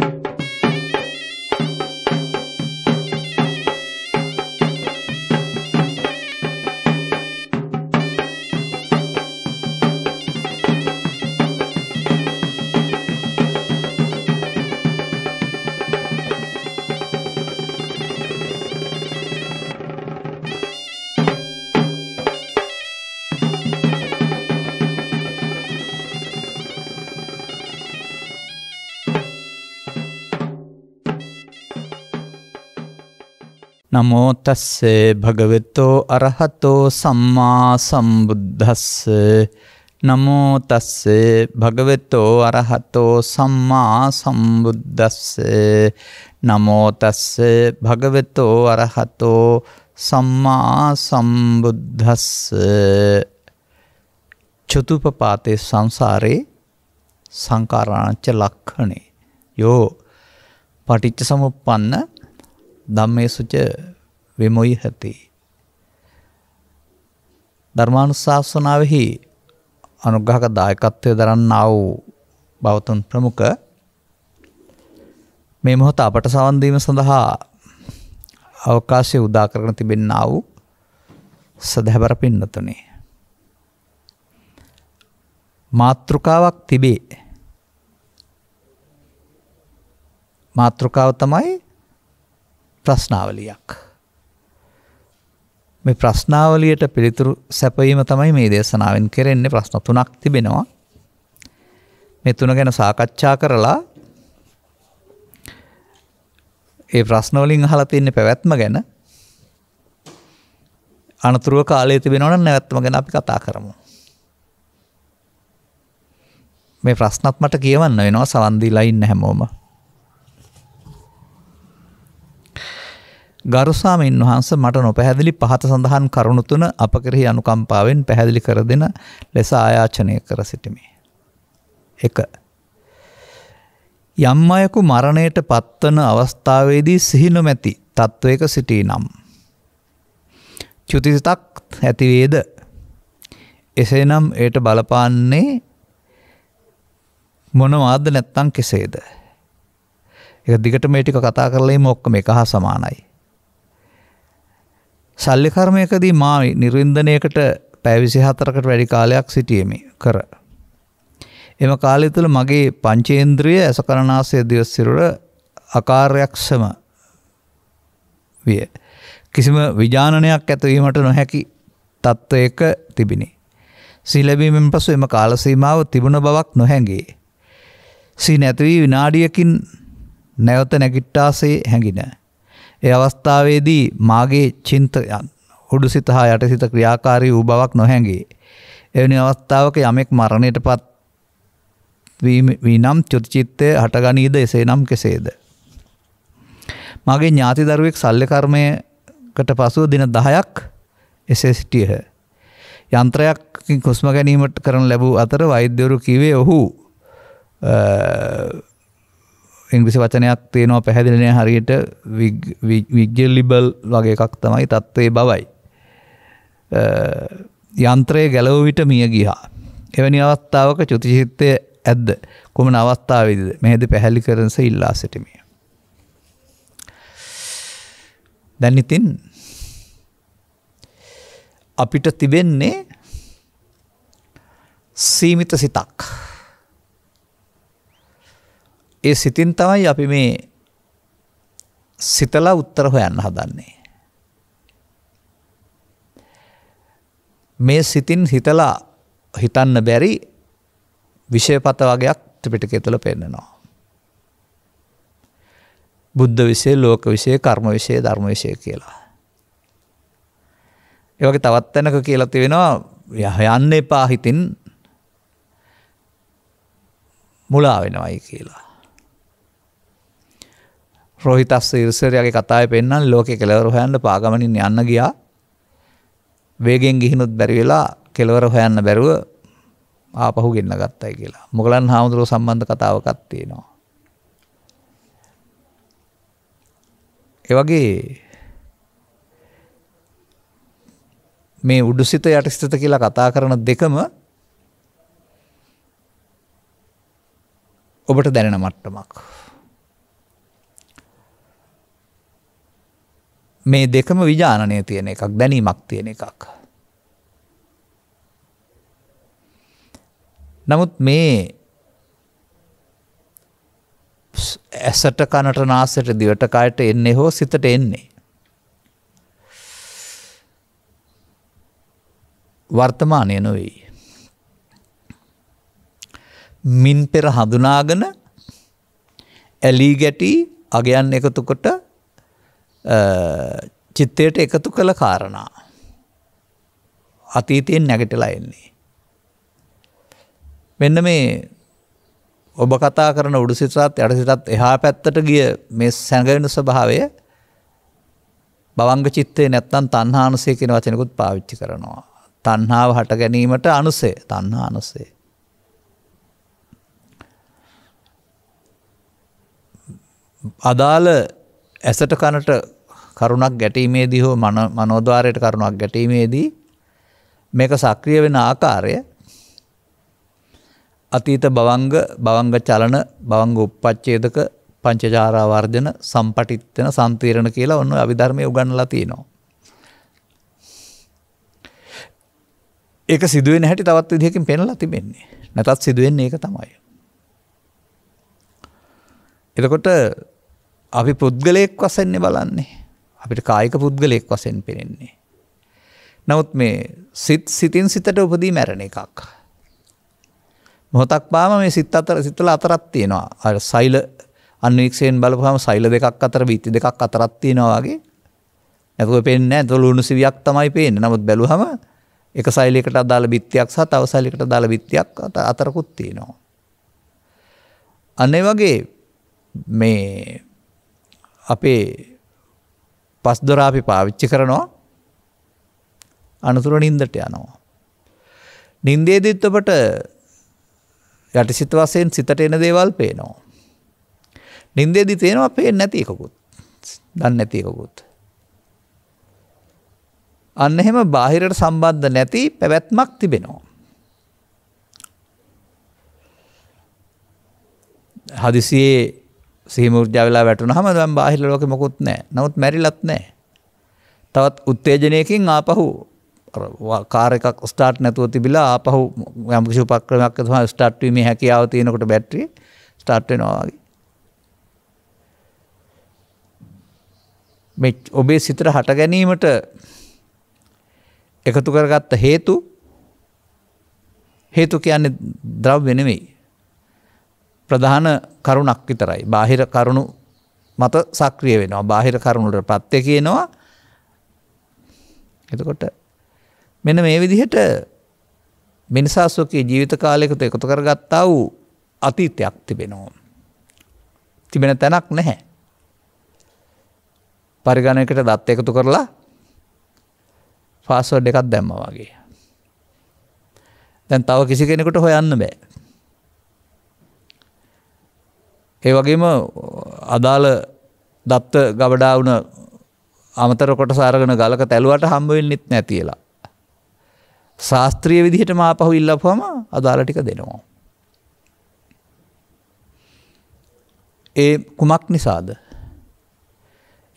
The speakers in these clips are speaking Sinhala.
you නමෝතස්ස භගවෙතෝ අරහතෝ සම්මා සම්බුද්ධස්ස නමෝතස්ස භගවෙතෝ අරහතෝ සම්මා සම්බුද්ධස්ස නමෝතස්ස භගවෙතෝ අරහතෝ සම්මා සම්බුද්ධස්ස චතුපපාතේ සංසාරේ සංකාරාණච්ච ලක්ෂණේ යෝ පටිච්ච සමුප්පන්න ධම්මේසුච විමුයිහති ධර්මානුශාසනාවෙහි අනුග්‍රහක දායකත්වය දරන්නා වූ බවතුන් ප්‍රමුඛ මේ මොහොත අපට සවන් දීම සඳහා අවකාශය උදා කරගෙන තිබෙන්නා වූ සදහැබර පින්නතුනේ මාත්‍රකාවක් තිබේ මාත්‍රකාව තමයි ප්‍රශ්නාවලියක් මේ ප්‍රශ්නාවලියට පිළිතුරු සැපවීම තමයි මේ දේශනාවෙන් කෙරෙන්නේ ප්‍රශ්න තුනක් තිබෙනවා. මේ තුන ගැන සාකච්ඡා කරලා ඒ ප්‍රශ්නවලින් අහලා තියෙන පැවැත්ම ගැන අනතුරුව කාලය තිබෙනවනම් නැවැත්ම ගැන අපි කතා කරමු. මේ ප්‍රශ්නත් මට කියවන්න වෙනවා සවන් දීලා ඉන්න හැමෝම. ගරුස්වාමීන් වහන්ස මට නොපැහැදිලි පහත සඳහන් කරුණු තුන අප කෙරෙහි අනුකම්පාවෙන් පැහැදිලි කර දෙන ලෙස ආයාචනය කර සිටිමි. එක. යම් අයකු මරණයට පත්වන අවස්ථාවේදී සිහිනොමැති තත්ත්වයක සිටී නම්. චුතිසිතක් ඇතිවේද එසේනම් එයට බලපාන්නේ මොනවාද නැත්තං කෙසේද. එක දිගට මේටික කතා කරලේ මොක්කම එක හා සමානයි. සල්ලි කර්මයකදී මා නිර්වින්දනයකට පැවිසි හතරකට වැඩි කාලයක් සිටියමි කර. එම කාලය තුළ මගේ පංචේන්ද්‍රිය ඇස කරනාසය දිවස්සිරුර අකාර්යක්ෂම විය. කිසිම විජානනයක් ඇතවීමට නොහැකි තත්ත්වයක තිබිණි. සිලබීමෙන් පසු එම කාලසීමාව තිබුණ බවක් නොහැගේ. සී නැතිවී විනාඩියකින් නැවත නැගිට්ටාසේ හැඟිනෑ. ඒ අවස්ථාවේදී මාගේ චින්තයන් උඩු සිත හා යට සිත ක්‍රියාකාරී වූ බවක් නොහැඟේ. එවැනි අවස්ථාවක යමෙක් මරණයට පත් වී නම් චුතිචිත්තය හටගනීද එසේ නම් කෙසේද. මගේ ඥාති දරුවෙක් සල්ලකර්මයකට පසුව දින දහයක් එසේ සිටියහ. යන්ත්‍රයක් කුස්ම ගැනීමට කරන ලැබූ අතර වෛද්‍යවරු කිවේ ඔහු ඉංග්‍රිසි වචනයක් තියෙනවා පැහැදිලිනය හරියට විග්ගල්ලිබල් වගේ එකක් තමයි තත්ත්වේ බවයි. යන්ත්‍රයේ ගැලව විට මිය ගිහා. එවැනි අවස්ථාවක චුතිචිත්තය ඇද්ද කුමන අවස්ථාවවිද මෙහෙද පැහැලි කරස ඉල්ලා සිටිමිය. දැනිතින් අපිට තිබෙන්නේ සීමිත සිතක්. ඒ සිතින් තමයි අපි මේ සිතලා උත්තර හොයන්න හදන්නේ. මේ සිතින් හිතලා හිතන්න බැරි විෂයපත වගේයක් ත්‍රිපිටකය තුළ පෙන්නනවා. බුද්ධ විෂය, ලෝක විෂය, කර්ම විෂය, ධර්ම විෂය කියලා. ඒ වගේ තවත් තැනක කියලා තියෙනවා යන්න එපා හිතින් මුලා වෙනවයි කියලා. රොහිතස් ඉර්සරයාගේ කතාව පෙන්න්න ලෝක කෙලවරු හොයන්න පාගමනින් යන්න ගියා වේගෙන් ගිහිනුත් බැරි වෙලා කෙලවර හොයන්න බැරුව ආපහු ගෙන්න්න ගත්තයි කියලා මුගලන් හාමුදුරුව සම්බන්ධ කතාවකත් තියෙනවා. එවගේ මේ උඩුසිත යටස්ථත කියලා කතා කරන දෙකම ඔබට දැනෙන මට්ටමක්. මේ දෙකම විජානනය තියෙන එකක් දැනීමක් තියෙන එකක්. නමුත් මේ ඇසට කනට නාසට දිවට කායට එන්නේ හෝ සිතට එන්නේ. වර්තමානය නොවෙයි. මින් පෙර හඳුනාගෙන ඇලී ගැටී අගයන් එකතුකොට චිත්තයට එකතු කළ කාරණා. අතීතයෙන් නැගටලා එන්නේ. මෙන්න මේ ඔබ කතා කරන උඩු සිතරත් යට සිතත් එහා පැත්තට ගිය මේ සැඟවෙන ස්වභාවය බවංග චිත්තේ නැත්තම් තණ්හානුසය කියන වචනකුත් පාවිච්චි කරනවා. තණ්හාව හට ගැනීමට අනුසය, තණ්හා අනුසය. අදාළ ඇසට කනට කරුණක් ගැටීමේදී හෝ මනෝද්වාරයට කරුණක් ගැටීමේදී මේක සක්‍රිය වෙන ආකාරය අතීත බවංග බවංග චලන බවංග උපච්ඡේදක පංචජාරා වර්ධන සම්පටිත්තන සම්තිරණ කියලා ඔන්න අභිධර්මයේ උගන්වලා තියෙනවා. ඒක සිදුවෙන හැටි තවත් විදිහකින් පෙන්ලා තිබෙන්නේ. නැතත් සිදුවෙන්නේ ඒක තමයි. එතකොට අපි පුද්ගලයෙක් වසන්නේ බලන්නේ. අපිට කායික පුද්ගලයෙක් වසෙන් පෙනෙන්නේ. නමුත් මේ සිත් සිතින් සිතට උපදී මැරණ එකක්. මොහොතක් පාම මේ සිත් අතර සිතල අතරත් තියෙනවා අ සයිල අන්වීක්ෂයෙන් බලපහම සයිල දෙකක් අතර විීති දෙකක් අතරත් තියෙනවා වගේ ඇතුව පෙන්න්න ඇතුළුණු සිවියක් තමයි පේෙන නමුත් බැලුහම එක සයිලිකට අදාළ බිත්තියක් සහ තවසලිකට දාළ බිත්තියක් අත අතරකුත් තියෙනවා. අනේ වගේ මේ අපේ පස්දොරාපි පාවිච්චි කරනවා අනතුර නින්දට යනවා. නින්දේදිත්තපට යටි සිත වසයෙන් සිතට එන දේවල් පේනවා. නින්දේදි තියෙනවා පේ නැතිකකුත් දන්න නැතිකකුත්. අන්න එහෙම බාහිරට සම්බන්ධ නැති පැවැත්මක් තිබෙනවා. හදිසියේ සීමුෘජා වෙලා වැටුනහම දැන් බාහිර ලෝකෙ මොකුත් නැහැ. නමුත් මැරිලත් නැහැ. තවත් උත්තේජනයකින් ආපහු කාර් එකක් ස්ටාර්ට් නැතුව තිබිලා ආපහු යම් කිසි උපක්‍රමයක් තමයි ස්ටාර්ට් වීමේ හැකියාව තියෙනකොට බැටරිය ස්ටාර්ට් වෙනවා වගේ. මේ ඔබේ සිතට හට ගැනීමට එකතු කරගත්ත හේතු හේතු කියන්නේ ද්‍රව්‍ය නෙමෙයි. ප්‍රධාන කරුණක් විතරයි. බාහිර කරුණු මත සක්‍රිය වෙනවා බාහිර කරුණුට පත්ය කියනවා එතකොට මෙන මේ විදිහට මිනිසාස්වකයේ ජීවිත කාලයකත එකතු කර ගත්තා වූ අතීතයක් තිබෙනවා. තිබෙන තැනක් නැහැ. පරිගණයකට දත් එකතු කරලා පාස්වඩ් එකත් දැම්ම වගේ. දැන් තව කිසි කෙනෙකුට හොයන්න බෑ. ඒ වගේම අදාළ දත්ත ගබඩාවන අමතර කොට සාරගෙන ගලක තැලුවට හම්බවෙන්නෙත් නැතිලා. ශාස්ත්‍රීය විදිහට මා පහු ඉල්ලපුහම අදාළ ටික දෙනවා. ඒ කුමක් නිසාද.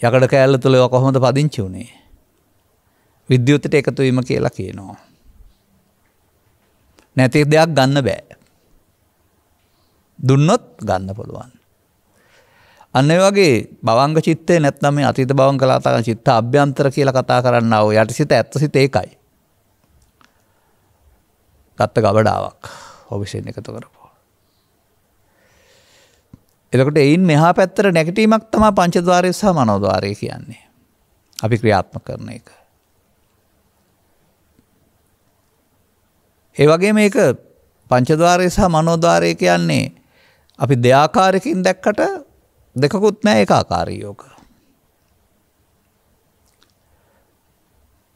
යකඩ කෑල්ල තුළ කොහොමද පදිංචි වුණේ. විද්‍යුත්තට එකතුවීම කියලා කියනවා. නැති දෙයක් ගන්න බෑ. දුන්නොත් ගන්න පුළුවන්. අන්න වගේ බවංග චිත්තේ නැත්නම් මේ අතීත බවංග කලාතක චිත්ත අභ්‍යන්තර කියලා කතා කරන්න ඕ යටිසිත ඇත්තසිත ඒකයි. ගත්ත ගබඩාවක් ඔවිෂෙන් එකතු කරපු. එතකොට එයින් මෙහා පැත්තර නැගටීමක් තමා පංචද්වාරය සහ මනෝද්වාරය කියන්නේ. අපි ක්‍රියාත්ම කරන එක. ඒ වගේ මේක පංචද්වාරය සහ මනෝද්වාරය කියන්නේ අපි දෙයාකාරකින් දැක්කට දෙකකුත් නෑ එක ආකාරී යෝග.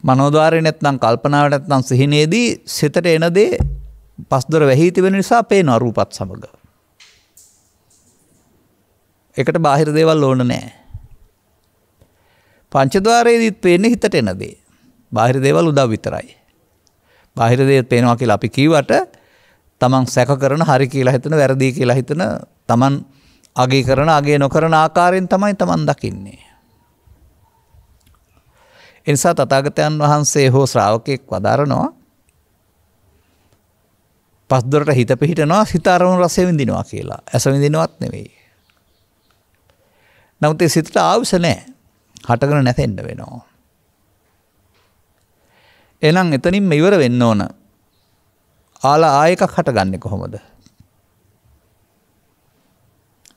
මනෝද්වාරයෙන් නැත්නම් කල්පනාවට නැත්නම් සිහිනේදී සිතට එන දේ පස්දොර වැහි තිබෙන නිසා පේනවා රූපත් සමග. එකට බාහිර දේවල් ඕන නෑ. පංචද්වාරයේදීත් පේන්නේ හිතට එන දේ. බාහිර දේවල් උදව් විතරයි. බාහිර දේත් පේනවා කියලා අපි කීවට තමන් සැක කරන හරි කියලා හිතන වැරදි කියලා හිතන තමන් අගේ කරන අගේ නොකරන ආකාරයෙන් තමයි තමන් දකින්නේ. එනිසා තතාගතයන් වහන්සේ හෝ ශ්‍රාවකයෙක් වදාරනවා පස්දොරට හිත පිහිටනවා සිතාරමුණු රසය විඳිනවා කියලා ඇස විඳිනවත් නෙවෙයි. නමුත් ඒ සිතට ආවුස නෑ හටගෙන නැතෙන්න වෙනවා. එනම් එතනින් ඉවර වෙන්න ඕන. ආලා ආයකක් හටගන්නේ කොහොමද?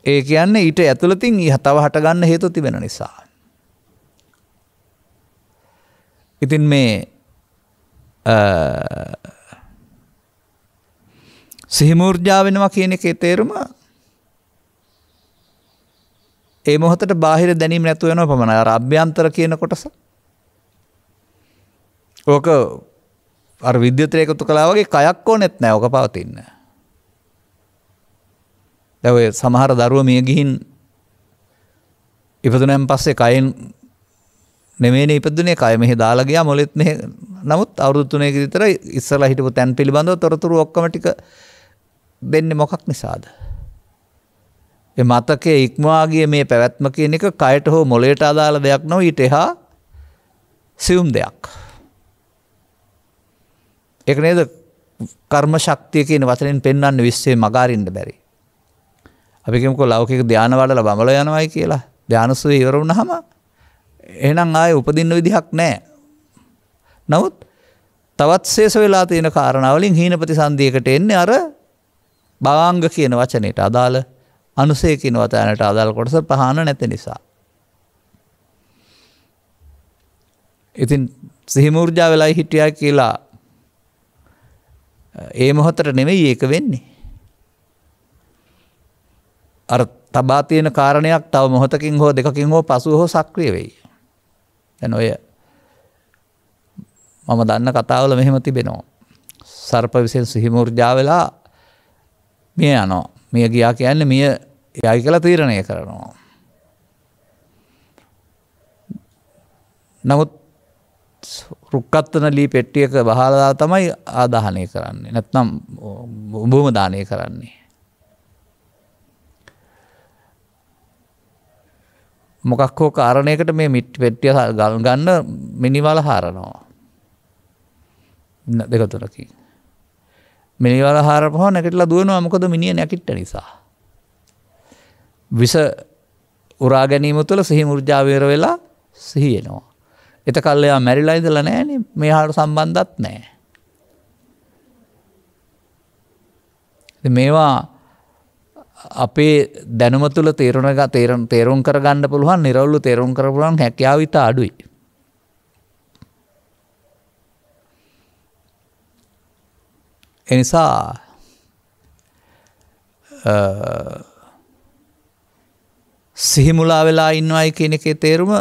ඒ කියන්නේ ඊට ඇතුළතින් ඊ හතව හටගන්න හේතු තිබෙන නිසා. ඉතින් මේ සිහිමූර්ජා වෙනවා කියන එකේ තේරුම ඒ මොහොතට බාහිර දැනීම නැතුව වෙනවා පමණ අර අභ්‍යන්තර කියන කොටස ඕක අර විද්‍යුතය එකතු කලා වගේ කයක් ඕනෙත් නෑ ඕක පවතින්නේ දැවය සමහර දරුව මිය ගිහින් ඉපදුනැම් පස්සේ කයින් නෙමේ ඉපදනේ කය මෙහි දාලගයා මොලෙත් මෙ නමුත් අවුරුත්තුනය විතර ඉස්සල හිටපු තැන් පිළිබඳව තොරතුරු ඔක්කමටික දෙන්න මොකක් නිසාද. මතකේ ඉක්මවාගේ මේ පැවැත්ම කියන එක කයට හෝ මොලේට අදාළ දෙයක් නොව ඊට එහා සියුම් දෙයක්. එක නේද කර්ම ශක්තිය කියන වතනින් පෙන්වන්න විස්සේ මගාරින්ට බැරි. අපිකෙමක ලෞකික ධ්‍යානවලල බඹල යනවයි කියලා ධ්‍යානසුව ඉවරුණ හම එනම් ආය උපදින්න විදිහක් නෑ. නමුත් තවත් සේස වෙලා තියෙන කාරණාවලින් හීනපති සන්දියකට එන්නේ අර බවාංග කියන වචනයට අදාළ අනුසේ කියන වතනට අදාළ කොටස පහන නැති නිසා. ඉතින් සිහිමූර්ජා වෙලායි හිටියා කියලා ඒ මොහොතට නෙමෙයි ඒක වෙන්නේ. අර තබා තියෙන කාරණයක් තව මොහොතකින් හෝ දෙකින් හෝ පසු හෝ සක්‍රිය වෙයි. දැන් ඔය මම දන්න කතාවල මෙහෙම තිබෙනවා. සර්ප විසින් සිහිමුර්ජා වෙලා මිය යනවා. මිය ගියා කියන්නේ මිය යයි කියලා තීරණය කරනවා. නමුත් රුක්කත්තන ලී පෙට්ටියක බහලා තමයි ආදාහනය කරන්නේ. නැත්නම් උඹම දානය කරන්නේ. මොකක් හෝ කාරණයකට මේ මිට් පෙට්ටිය ගල් ගන්න මිනිවල හාරනවා දෙක තුරකින් මිනිවල හාර පහ නැකටලා දුවනවා මොකද මිනිිය නැකිට්ට නිසා විස උරා ගැනීම තුළ සිහි මුරජාවීර වෙලා සිහියනවා එත කල්ලයා මැරිලා ඉදල නෑන මේ හාට සම්බන්ධත් නෑ මේවා අපේ දැනුම තුළ තේරුණග තේරම් තේරුම් කරගන්න පුළුවන් නිරවුල්ලු තේරුම් කරපුලන් හැකියාවිත අඩුයි. එනිසා සිහිමුලා වෙලා ඉන්නවායි කියන එකේ තේරුම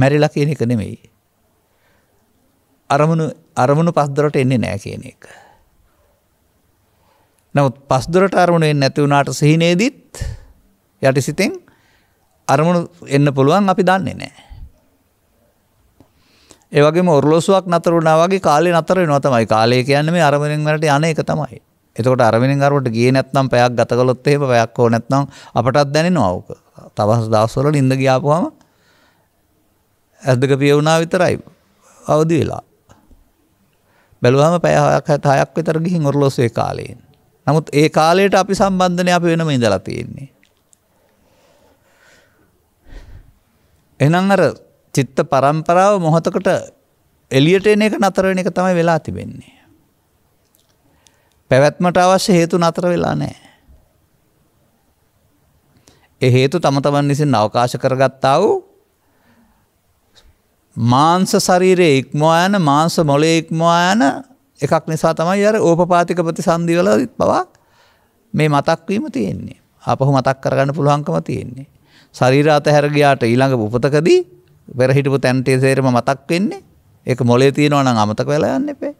මැරිලා කියන එක නෙමෙයි. අරමුණු අරමුණු පස්දරට එන්නේ නෑ කියන එක. නමුත් පස්දොරට අරමුණ එන්න ඇති වුණාට සිහිනේදීත් යටි සිතෙන් අරමුණු එන්න පුළුවන් අපි දන්නේ නෑ. ඒවගේ ඔරලෝසුවක් නතර වුණා වගේ කාලේ නතර වෙනවා තමයි කාලය කියන්නේ මේ අරමුණෙන් වලට යන එක තමයි. එතකොට අරමුණෙන් අරවට ගියේ නැත්නම් පැයක් ගත කළොත් එහෙම පැයක් හෝ නැත්නම් අපටත් දැනෙනවා ඕක. තවස් දවස්වල නිින්ද ගියාපුවම ඇස් දෙක පිය වුණා විතරයි අවදි වෙලා. බැලුවම පැය හයක් හයක් විතර ගිහින් ඔරලෝසුවේ කාලේ. නමුත් ඒ කාලයට අපි සම්බන්ධනය අපි වෙනම ඉඳලා තියෙන්නේ. එනම් අර චිත්ත පරම්පරාව මොහොතකට එලියට එන එක නතරවෙන එක තමයි වෙලා තිබෙන්නේ. පැවැත්මට අවශ්‍ය හේතු නතර වෙලා නෑ. එ හේතු තම තමන් විසින් අවකාශ කරගත්තා වූ මාංස ශරීරයේ ඉක්මවා යන මාංස මොලේ ඉක්මවා යන එකක් නිසා තමයි අර ඕපපාතික ප්‍රතිසන්ධිවල පවා මේ මතක්වීම තියෙන්නේ. අපහු මතක් කරගන්න පුළුවන්කම තියෙන්නේ. ශරීර අතහැරගයාට ඊළඟ උපතකදී පෙරහිටපු තැන්ටේ සේරම මතක් වෙන්නේ එක මොලේ තියෙනවා නම් අමතක වෙලා යන්න එපේ.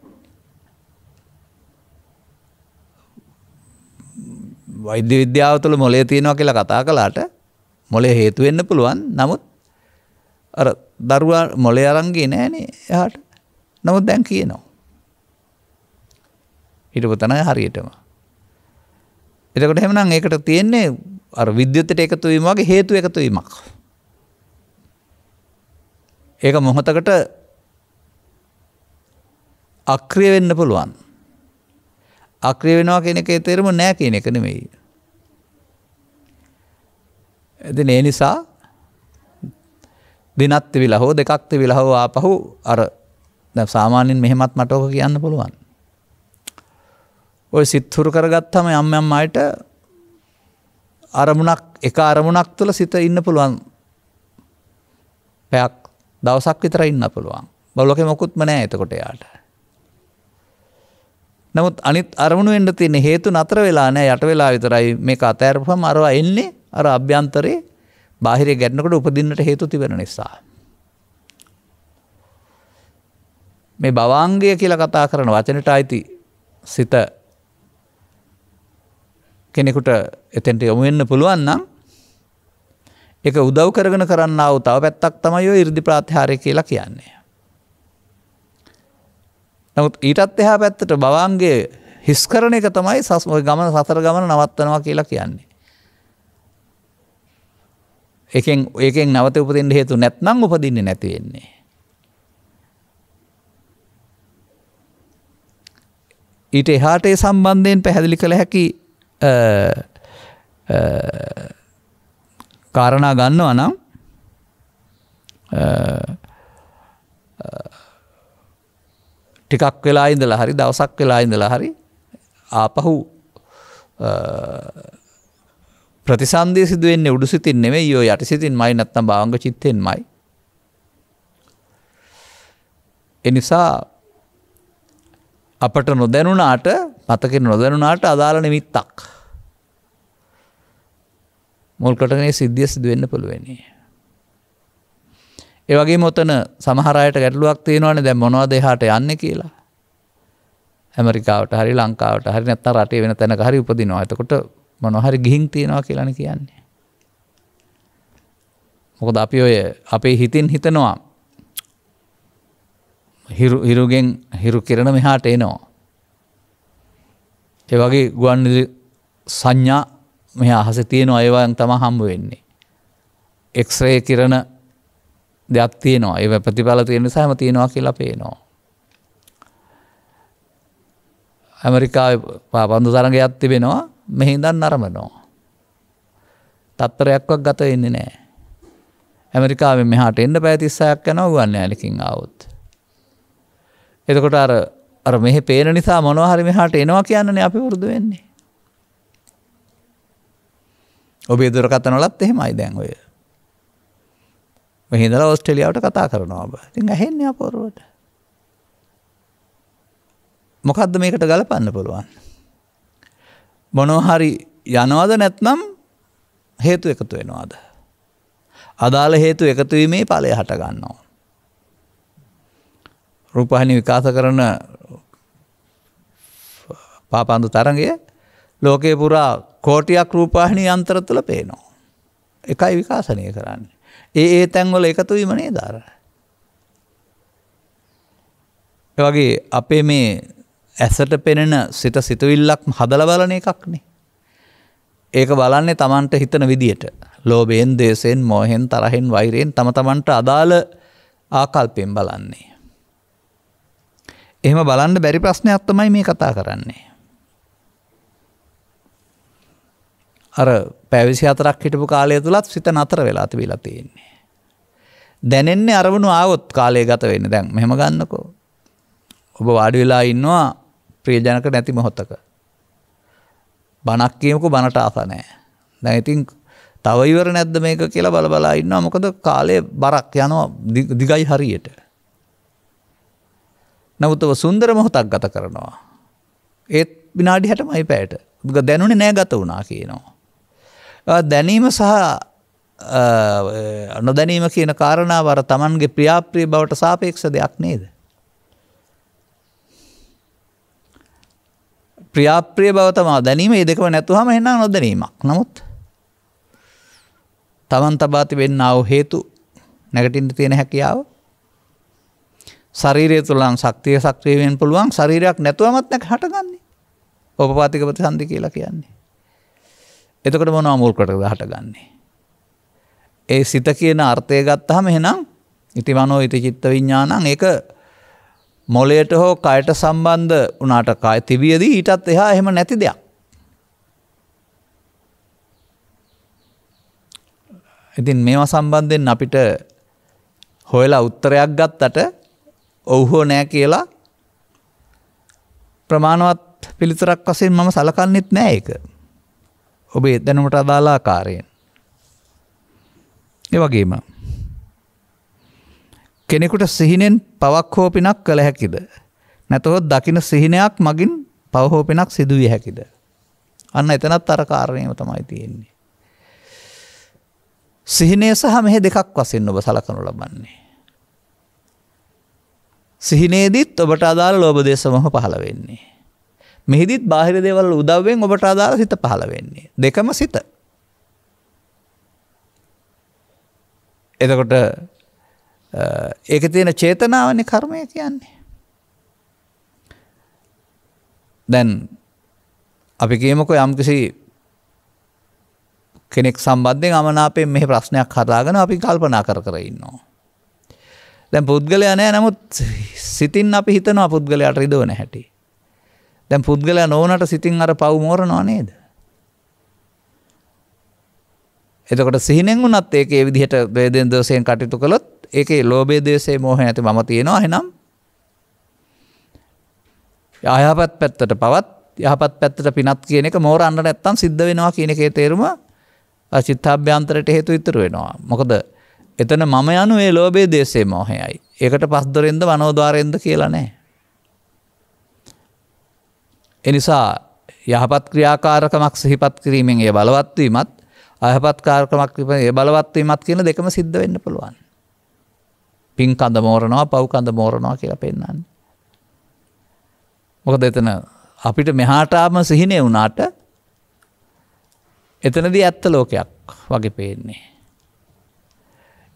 වෛද්‍ය විද්‍යාව තුළ මොලේ තියෙනවා කියලා කතා කළාට මොලේ හේතු වෙන්න පුළුවන්. නමුත් අර දරුවා මොලේ අරන් ගියේ නෑනේ එහාට. නමුත් දැන් කියනවා. හිටපතනයි හරියටම. එතකොට එහෙමනම් ඒකට තියෙන්නේ අර විද්‍යුතයට එකතු වීම වගේ හේතු එකතු වීමක්. ඒක මොහොතකට අක්‍රිය වෙන්න පුළුවන්. අක්‍රිය වෙනවා කියන එකේ තේරුම නෑ කියන එක නෙමෙයි. ඉතින් ඒ නිසා දිනත් තිබිලා හෝ දෙකක් තිබිලා හෝ ආපහු අර දැන් සාමාන්‍යයෙන් මෙහෙමත් මට ඕක කියන්න පුළුවන්. ඔය සිත්හුරු කරගත්තම යම් යම් අයට අරමුණක් එක අරමුණක් තුළ සිත ඉන්න පුළුවන් පැයක් දවසක් විතර ඉන්න පුළුවන් බලොක මොකුත්ම නෑ එතකොට යාට. නමුත් අනිත් අරමුණු එන්න තියෙන හේතු නතර වෙලා නෑ යට වෙලා විතරයි මේ අතෑරපුහම අරවා එන්නේ අර අභ්‍යන්තරයේ බාහිරය ගැටනකට උපදින්නට හේතු තිබෙන නිසා. මේ බවාංගය කියල කතා කරන වචනට අයිති සිත කෙනෙකුට එතෙන්ට යොමුවෙන්න පුළුවන් නම් එක උදව් කරගෙන කරන්නාව තව පැත්තක් තමයි ඔය ඉරදි ප්‍රාතිහාරය කියලා කියන්නේ. නමුත් ඊටත් එහා පැත්තට බවන්ගේ හිස්කරන එක තමයි සස්මයි ගමන සතර ගමන නවත්තනවා කියලා කියන්නේ. එකෙන් ඒකෙන් නැවත උපදින්න හේතු නැත්නම් උපදින්නේ නැති වෙන්නේ. ඊට එහාට ඒ සම්බන්ධයෙන් පැහැදිලි කළ හැකි කාරණා ගන්න අනම් ටිකක් වෙලා ඉඳලා හරි දවසක් වෙලා ඉඳලා හරි ආපහු ප්‍රතිසන්දී සිදුවෙන්නේ උඩු සිතින් නෙවේ යෝ යට සිතින් මයි නත්තම් භාංග චිත්තෙන්මයි. එනිසා අපට නොදැනුනාට මතක නොදැනුනාට අදාළ නිමිත්තක්. මුල්කටනේ සිද්ධිය සිදුවෙන්න පුළුවන්නේ. ඒවගේ මොතන සමහරයට ගැටලුවක් තියෙනවන දැ මොනවාද හට යන්න කියලා. ඇමරිකාවට හරි ලංකාවට හරි නැත්ත රටේ වෙන තැන හරි උපදිනවා ඇතකොට මොනොහරි ගිහින් තියෙනවා කියලන කියන්නේ. මොකද අපි ඔය අපේ හිතින් හිතනවා හිරුගෙන් හිරු කරන මෙහාට එනවා. ඒවගේ ගුවන් සංඥා මෙ අහස තියෙන අයවන් තම හම්බ වෙන්නේ. එක්ස්රේ කිරණ දෙයක් තියනවා ඒ ප්‍රතිඵල තියෙන සහම තියෙනවා කියලා පේනවා. ඇමරිකා පාපන්දු තරග ඇත්තිබෙනවා මෙහිදන් නරමනෝ. තත්තරයක්වක් ගත එන්නේ නෑ. ඇමරිකාව මෙහට එන්න පැතිස්සයක් යන ගන්න ඇලකින් අවුත්. එතකොට අර අර මෙහෙ පේන නිසා මොනවහරි මෙහාට එනවා කියන්නනේ අපි වුරුදු වෙන්නේ. ඔබේ දුරකථනවලත් එහෙමයි දැන් ඔය. මෙහිඳලා ඕස්ට්‍රේලියාවට කතා කරනවා ඔබ. ඉතින් ඇහෙන්නේ අපෝරුවට. මොකද්ද මේකට ගලපන්න පුළුවන්? මොනවහරි යනවද නැත්නම් හේතු එකතු වෙනවාද? අදාළ හේතු එකතුවීමේ ඵලය හට ගන්නවා. රූපහානි විකාශ කරන පාපන්දු තරගය ලෝකයේ පුරා කෝටියක් රූපාහිනි අන්තරතුල පේනවා. එකයි විකාශනය කරන්න. ඒ ඒ තැන්වල එකතු වීමනේ දර. වගේ අපේ මේ ඇසට පෙනෙන සිට සිතුවිල්ලක් හදල බලන එකක්නේ. ඒක බලන්නේ තමන්ට හිතන විදියට ලෝබයෙන් දේශයෙන් මෝහෙන් තරහෙන් වෛරයෙන් තම තමන්ට අදාළ ආකල්පයෙන් බලන්නේ. එහෙම බලන්න බැරි ප්‍රශ්නයක් තමයි මේ කතා කරන්නේ. අර පැවිසි අතරක් හිටපු කාලය තුළත් සිත නතර වෙලා තිබිලා තියෙන්නේ. දැනෙන්නේ අරවුණු ආවොත් කාලය ගත වෙන්න දැන් මෙහෙම ගන්නකෝ. ඔබ වාඩි වෙලා ඉන්නවා ප්‍රියජනක නැති මොහොතක. බණක් කියමුකු බණට ආස නැහැ. දැන් ඉතින් තව ඉවර නැද්ද මේක කියලා බල බලා ඉන්නවා. මොකද කාලේ බරක් යනවා දිගයි හරියට. නමුත් ඔබ සුන්දර මොහොතක් ගත කරනවා. ඒත් විනාඩි 60මයි පැයට. දුක දැනුනේ නැහැ ගත වුණා කියනවා. දැනීම සහ නොදැනීම කියන කාරණාවර තමන්ගේ ප්‍රියාප්‍රිය බවට සාපේක්ෂ දෙයක් නේද. ප්‍රියාප්‍රිය බවතමා දැනීම දෙකව නැතුහම එන්නා නොදැනීමක් නමුත් තමන් තබාති වෙන්නාව හේතු නැගටින්ට තියෙන හැකියාව ශරීරය තුළන් සක්තිය සක්්‍රියවෙන් පුළුවන් ශරීරයක් නැතුවමත් නැ හටගන්නේ ඔපපාතිකපති සන්ධි කියලා කියන්නේ. එතකට මොන අමුල් කටද හටගන්නේ. ඒ සිත කියන අර්ථය ගත්තහම එහෙනම් ඉතිවනෝ ඉති චිත්ත විඤ්ඥානං එක මොලයට හෝ කයට සම්බන්ධ වනාට කාය තිබියදී ඊටත් එහා එහෙම නැති දෙයක්. ඉතින් මේවා සම්බන්ධයෙන් අපිට හොයලා උත්තරයක් ගත්තට ඔවුහෝ නෑ කියලා ප්‍රමාණවත් පිළිතරක් වසෙන් මම සලකන්නෙත් නෑ එක ඔබේ දැනුමට අදාලාකාරයෙන්. එ වගේම. කෙනෙකුට සිහිනෙන් පවක්හෝපිනක් කළ හැකිද. නැතහොත් දකින සිහිනයක් මගින් පවහෝපෙනක් සිදුවිය හැකිද. අන්න එතනත් අරකාරණයම තමයි තියෙන්නේ. සිහිනය සහ මෙහෙ දෙකක් වසින් ඔබ සලකනු ලබන්නේ. සිහිනේදීත් ඔබට අදාළ ලෝබදේශමහ පහළ වෙන්නේ. මෙහිදිත් බාහිර දේවල් උදව්වෙන් ඔබට අදාළ සිත පහළ වෙන්නේ. දෙකම සිත. එතකොට ඒක තියෙන චේතනාවනේ කර්මය කියන්නේ. දැන් අපි කියමුකෝ යම්කිසි කෙනෙක් සම්බන්ධයෙන් අමනාපයෙන් මෙහි ප්‍රශ්නයක් කතාගෙන අපි කල්පනා කර කර ඉන්නවා. දැන් පුද්ගලයා නෑ නමුත් සිතින් අපි හිතනවා පුද්ගලයාට රිදවන හැටි. දැන් පුද්ගලයා නොවනට සිතින් අර පව් මෝරනවා නේද. එතකොට සිහිනෙන් වුණත් ඒක ඒ විදිහට වේදෙන් දෝෂයෙන් කටයුතු කළොත් ඒකේ ලෝභයේ දේශයේ මෝහය ඇති මම තියෙනවා එහෙනම් යහපත් පැත්තට පවත් යහපත් පැත්තට පිනත් කියන එක මෝරන්න නැත්තම් සිද්ධ වෙනවා කියන එකේ තේරුම චිත්තාභ්‍යන්තරයට හේතු ඉතුරු වෙනවා. මොකද එතන මම යනු ඒ ලෝභයේ දේශයේ මෝහයයි. ඒකට පස් දොරෙන්ද වනෝද්වාරයෙන්ද කියලා නැහැ. එනිසා යහපත් ක්‍රියාකාරකමක් සිහිපත් කිරීමෙන් ඒ බලවත්වීමත් අයහපත්කාරකමක් ඒ බලවත්වීමත් කියන දෙකම සිද්ධ වෙන්න පුළුවන්. පින් කඳ මෝරනවා පව් කඳ මෝරනවා කියලා පෙන්න්න. මොකද එතන අපිට මෙහාටාම සිහිනය වුණාට එතනදී ඇත්ත ලෝකයක් වගේ පේන්නේ.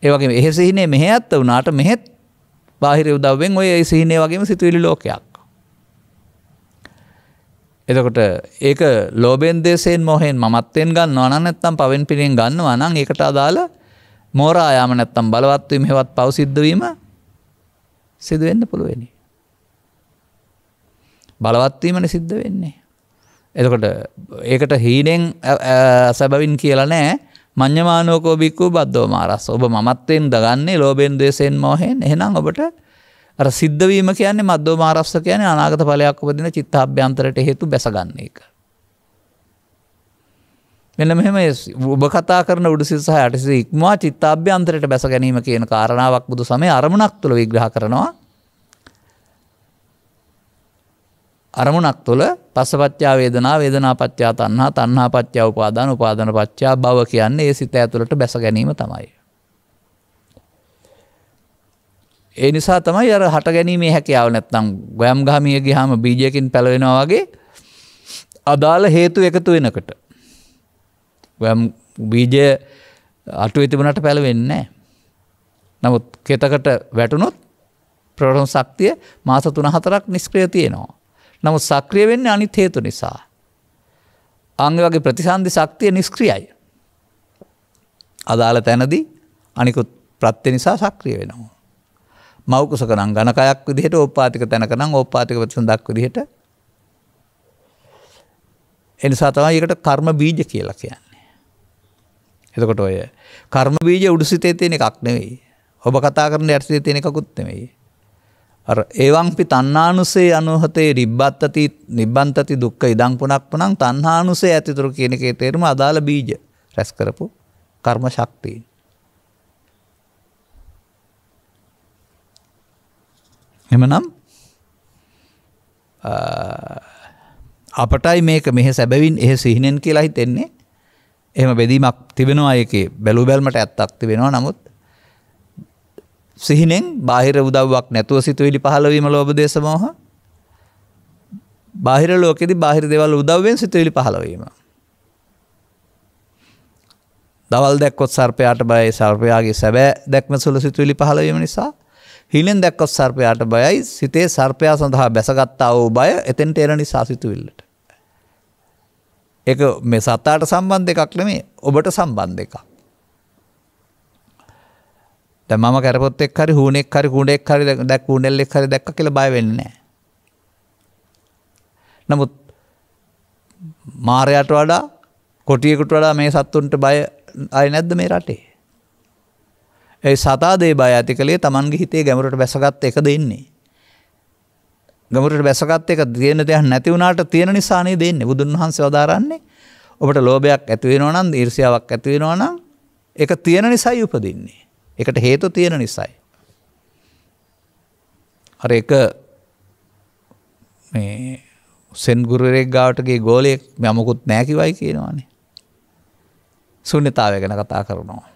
ඒවගේ එහ සිහිනේ මෙහ ඇත්ත වුණාට මෙහෙත් බාහිර උදවෙන් ඔය සිහිනය වගේම සිතුවිලි ලෝකයක්. එතකොට ඒක ලෝබෙන් දේශයෙන් මොහෙන් මත්තයෙන් ගන්න නැත්තම් පවෙන් පිරිෙන් ගන්නවා නම් එකට අදාළ මෝරායාම නැත්තම් බලවත්වීම හෙවත් පවසිද්ධවීම සිදුවෙන්න පුළුවනි. බලවත්වීමන සිද්ධ වෙන්නේ. එතකොට ඒකට හීනෙන් සැබවින් කියලා නෑ මං්්‍යමානෝකෝබික්කු බද්ධෝ මාරස් ඔබ මත්තයෙන් දගන්නේ ලෝබෙන් දේශයෙන් මොහෙන් එහෙනම් ඔබට අර සිද්ධවීම කියන්නේ මධ්‍යව මාරස්ස කියන අනාගත පලයක් උපදින චිත්ත අභ්‍යන්තරට හේතු බැසගන්නේ එක. මෙන්න මෙහෙම ඔබ කතා කරන උඩුසිසහ යටස ඉක්මවා චිත්තාභ්‍යන්තරයට බැස ගැනීම කියන කාරණාවක් බුදු සමය අරමුණක් තුළ විග්‍රහ කරනවා අරමුණක් තුළ පසපච්චා වේදනා වේදනා පච්චා තන්හා තන්හා පච්චා උපාදාන උපාදන පච්චා බව කියන්නේ ඒ සිත ඇතුළට බැස ගැනීම තමයි. ඒ නිසා තමයි අර හට ගැනීමේ හැකියාව නැත්නම් ගොයම් ගහමිය ගිහාම බීජයකින් පැලවෙනවා වගේ අදාළ හේතු එකතු වෙනකට. ගොයම් බීජය අටුවේ තිබුණට පැලවෙන්නේ නමුත් කෙතකට වැටුණොත් ප්‍රටන් ශක්තිය මාස තුන හතරක් නිස්ක්‍රිය තියෙනවා. නමුත් සක්‍රිය වෙන්න අනිත් හේතු නිසා. අංග වගේ ප්‍රතිසන්ධි ශක්තිය නිස්ක්‍රියයි. අදාළ තැනදී අනිකුත් ප්‍රත්්‍ය නිසා සක්‍රිය වෙනවා. මෞකුසක නම් ගණකයක් විදිහට ඕපාතික තැනක නම් ඕපාතික ප්‍රතිසන් දක් විදිහට එනිසා තමයි ඒකට කර්ම බීජ කියලා කියන්නේ. එතකොට ඔය කර්ම බීජ උඩුසිතේ තියෙන එකක් නෙවෙයි. ඔබ කතා කරන යටසිතේ තියෙන එකකුත් නෙවෙයි. අර ඒවංපි තණ්හානුසේ අනුහතේ රිබ්බත්තති නිබ්බන්තති දුක්ඛ ඉදං පුනක්පුනං තණ්හානුසේ ඇතිතුරු කියන එකේ තේරුම අදාළ බීජ රැස් කරපු කර්ම ශක්තියි. එමනම් අපටයි මේක මෙහ සැබැවින් එහ සිහිනෙන් කියලා හිතෙන්නේ එහම බෙදීමක් තිබෙනවා අයක බැලු බැල්මට ඇත්තක් තිබෙනවා නමුත් සිහිනෙන් බාහිර උදව්වක් නැතුව සිතුවිලි පහලවීම ලෝබදේශමෝහ බාහිර ලෝකෙද බාහිර දෙවල් උදව්වෙන් සිතුවිලි පහලවීම. දවල් දැක්කොත් සර්පයාට බයි සර්පයාගේ සැබෑ දැක්ම සුළ සිතුවිලි පහලවීම නිසා හිලෙන් දැක්කොත් සර්පයාට බයයි සිතේ සර්පයා සඳහා බැසගත්තා වූ බය එතෙන්ට එන නිසා සිතුවිල්ලට. එක මේ සත්තාට සම්බන්ධ එකක් නෙමේ ඔබට සම්බන්ධ එකක්. දැන් මම කරපොත් එක් හරි හුණෙක් හරි කුණෙක් හරි දැක් කුණෙල්ලෙක් හරි දැක්ක කියලා බය වෙන්නේ නැහැ. නමුත් මාරයට වඩා කොටියෙකුට වඩා මේ සත්තුන්ට බය අය නැද්ද මේ රටේ? ඇයි සතාදේ බය ඇති කළේ තමන්ගේ හිතේ ගැමරට බැසගත් එක දෙන්නේ. ගමරට බැසගත් එක දයන දෙයක් නැතිවුණට තියෙන නිසානේ දෙන්නේ බුදුන් වහන්ස වදාරන්නේ ඔබට ලෝභයක් ඇතිවෙනවනම් දීර්ෂයාවක් ඇතිවෙනවනම් එක තියෙන නිසයි උපදින්නේ. එකට හේතු තියෙන නිසයි. අර එක සෙන්ගුරුරෙක් ගාටගේ ගෝලයෙක් මැමකුත් නෑකිවයි කියනවානේ. සුන්්‍යතාවය ගැන කතා කරනවා.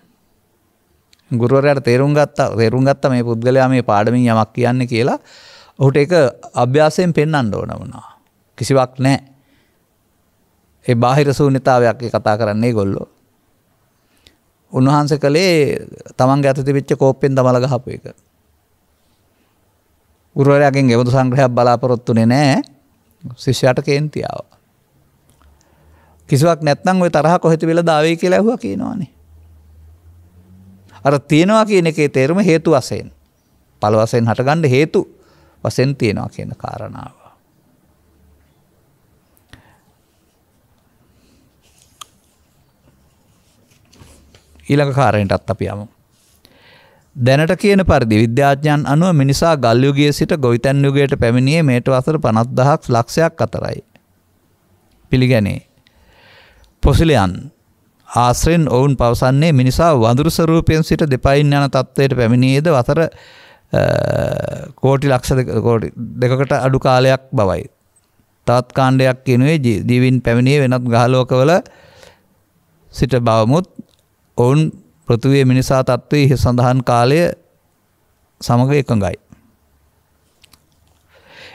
ගුරුවරයට තේරුම් ගත්තා තේරුම් ගත්ත මේ පුද්ගලයා මේ පාඩමින් යමක් කියන්න කියලා ඔහුට එක අභ්‍යාසයෙන් පෙන්න්න ඕන වුණා. කිසිවක් නෑ. ඒ බාහිර සූනිතාවයක් කතා කරන්නේ ගොල්ලෝ. උන්වහන්ස කළේ තමන් ඇතති විච්ච කෝප්පෙන් දමල ගහපු එක. ගුරුවරයගෙන් එවදු සංග්‍රහයක් බලාපොරොත්තුනේ නෑ ශිෂ්‍යයට කේන්තියාව. කිසිවක් නැත්නම් ඔය තරහ කොහෙති වෙලා දාවේ කියලා ඇහුව කියනවානේ අර තියෙනවා කියන එකේ තේරුම හේතු වශයෙන්. පළ වශයෙන් හටගන්න හේතු වශයෙන් තියෙනවා කියන කාරණාව. ඊළඟ කාරණයටත් අපි යමු. දැනට කියන පරිදි විද්‍යාඥයන් අනුව මිනිසා ගල්යුගිය සිට ගොවිතැන් යුගයට පැමිණියේ මේට වසර 50000ක් ලක්ෂයක් අතරයි. පිළිගැනේ. පොසිලයන් ආශ්‍රයෙන් ඔවුන් පවසන්නේ මිනිසා වඳුරු ස්වරූපයෙන් සිට දෙපයින් යන තත්ත්වයට පැමිණියේද වසර කෝටි ලක්ෂ කෝටි දෙකකට අඩු කාලයක් බවයි. තවත් කාණ්ඩයක් කිනුවේ ජීවින් පැමිණියේ වෙනත් ගහලෝකවල සිට බවමුත් ඔවුන් පෘථුවේ මිනිසා තත්ත්වයේ සඳහන් කාලය සමග එකඟයි.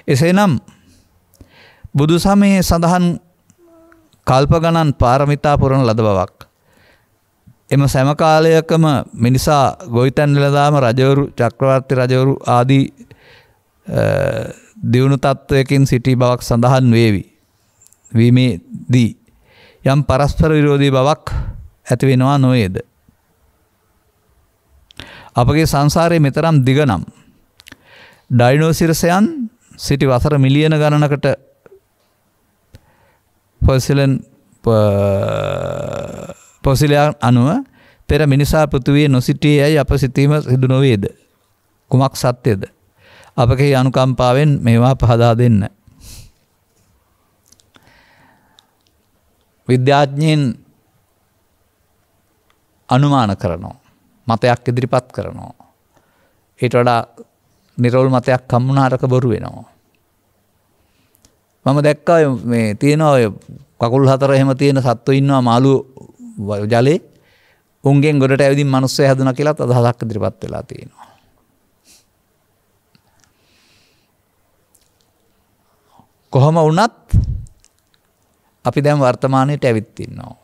එසේනම් බුදු සමයේ සඳහන් කල්ප ගණන් පාරමිතා පුරණ ලද බවක්. එම සැම කාලයකම මිනිසා ගොවිතැන් වෙලදාම රජවරු චක්‍රවර්ති රජවරු ආදී දියුණු තත්ත්වයකින් සිටි බවක් සඳහන් වේවි. වීමේ දී. යම් පරස්පර විරෝධී බවක් ඇතිවෙනවා නොයේද. අපගේ සංසාරය මෙතරම් දිගනම්. ඩයිනෝසිරසයන් සිටි වසර මිලියන ගණනකට පොසිලන් පොසිලයන් අනුව පෙර මිනිසා පෘතිවයේ නොසිටිය යැයි අප සිතීම සිදු නොවේද. කුමක් සත්‍යයද. අපගේ අනුකම්පාවෙන් මේවා පහදා දෙන්න. විද්‍යාඥයෙන් අනුමාන කරනවා. මතයක් ඉදිරිපත් කරනවා. ඒට වඩා නිරවල් මතයක් කම්මුණාරක බොරු වෙනවා. මම දැක්කා මේ තියෙන ඔය කකුල් හතර එහෙම තියෙන සත්තු ඉන්නවා මාළු ජලේ උන්ගෙන් ගොඩට ඇවිදින් මනුස්සය හැදුන කියලත් අදහසක් දිරිපත් වෙලා තියෙනවා. කොහොම වුනත් අපි දැම් වර්තමානයට ඇවිත්තින්නවා.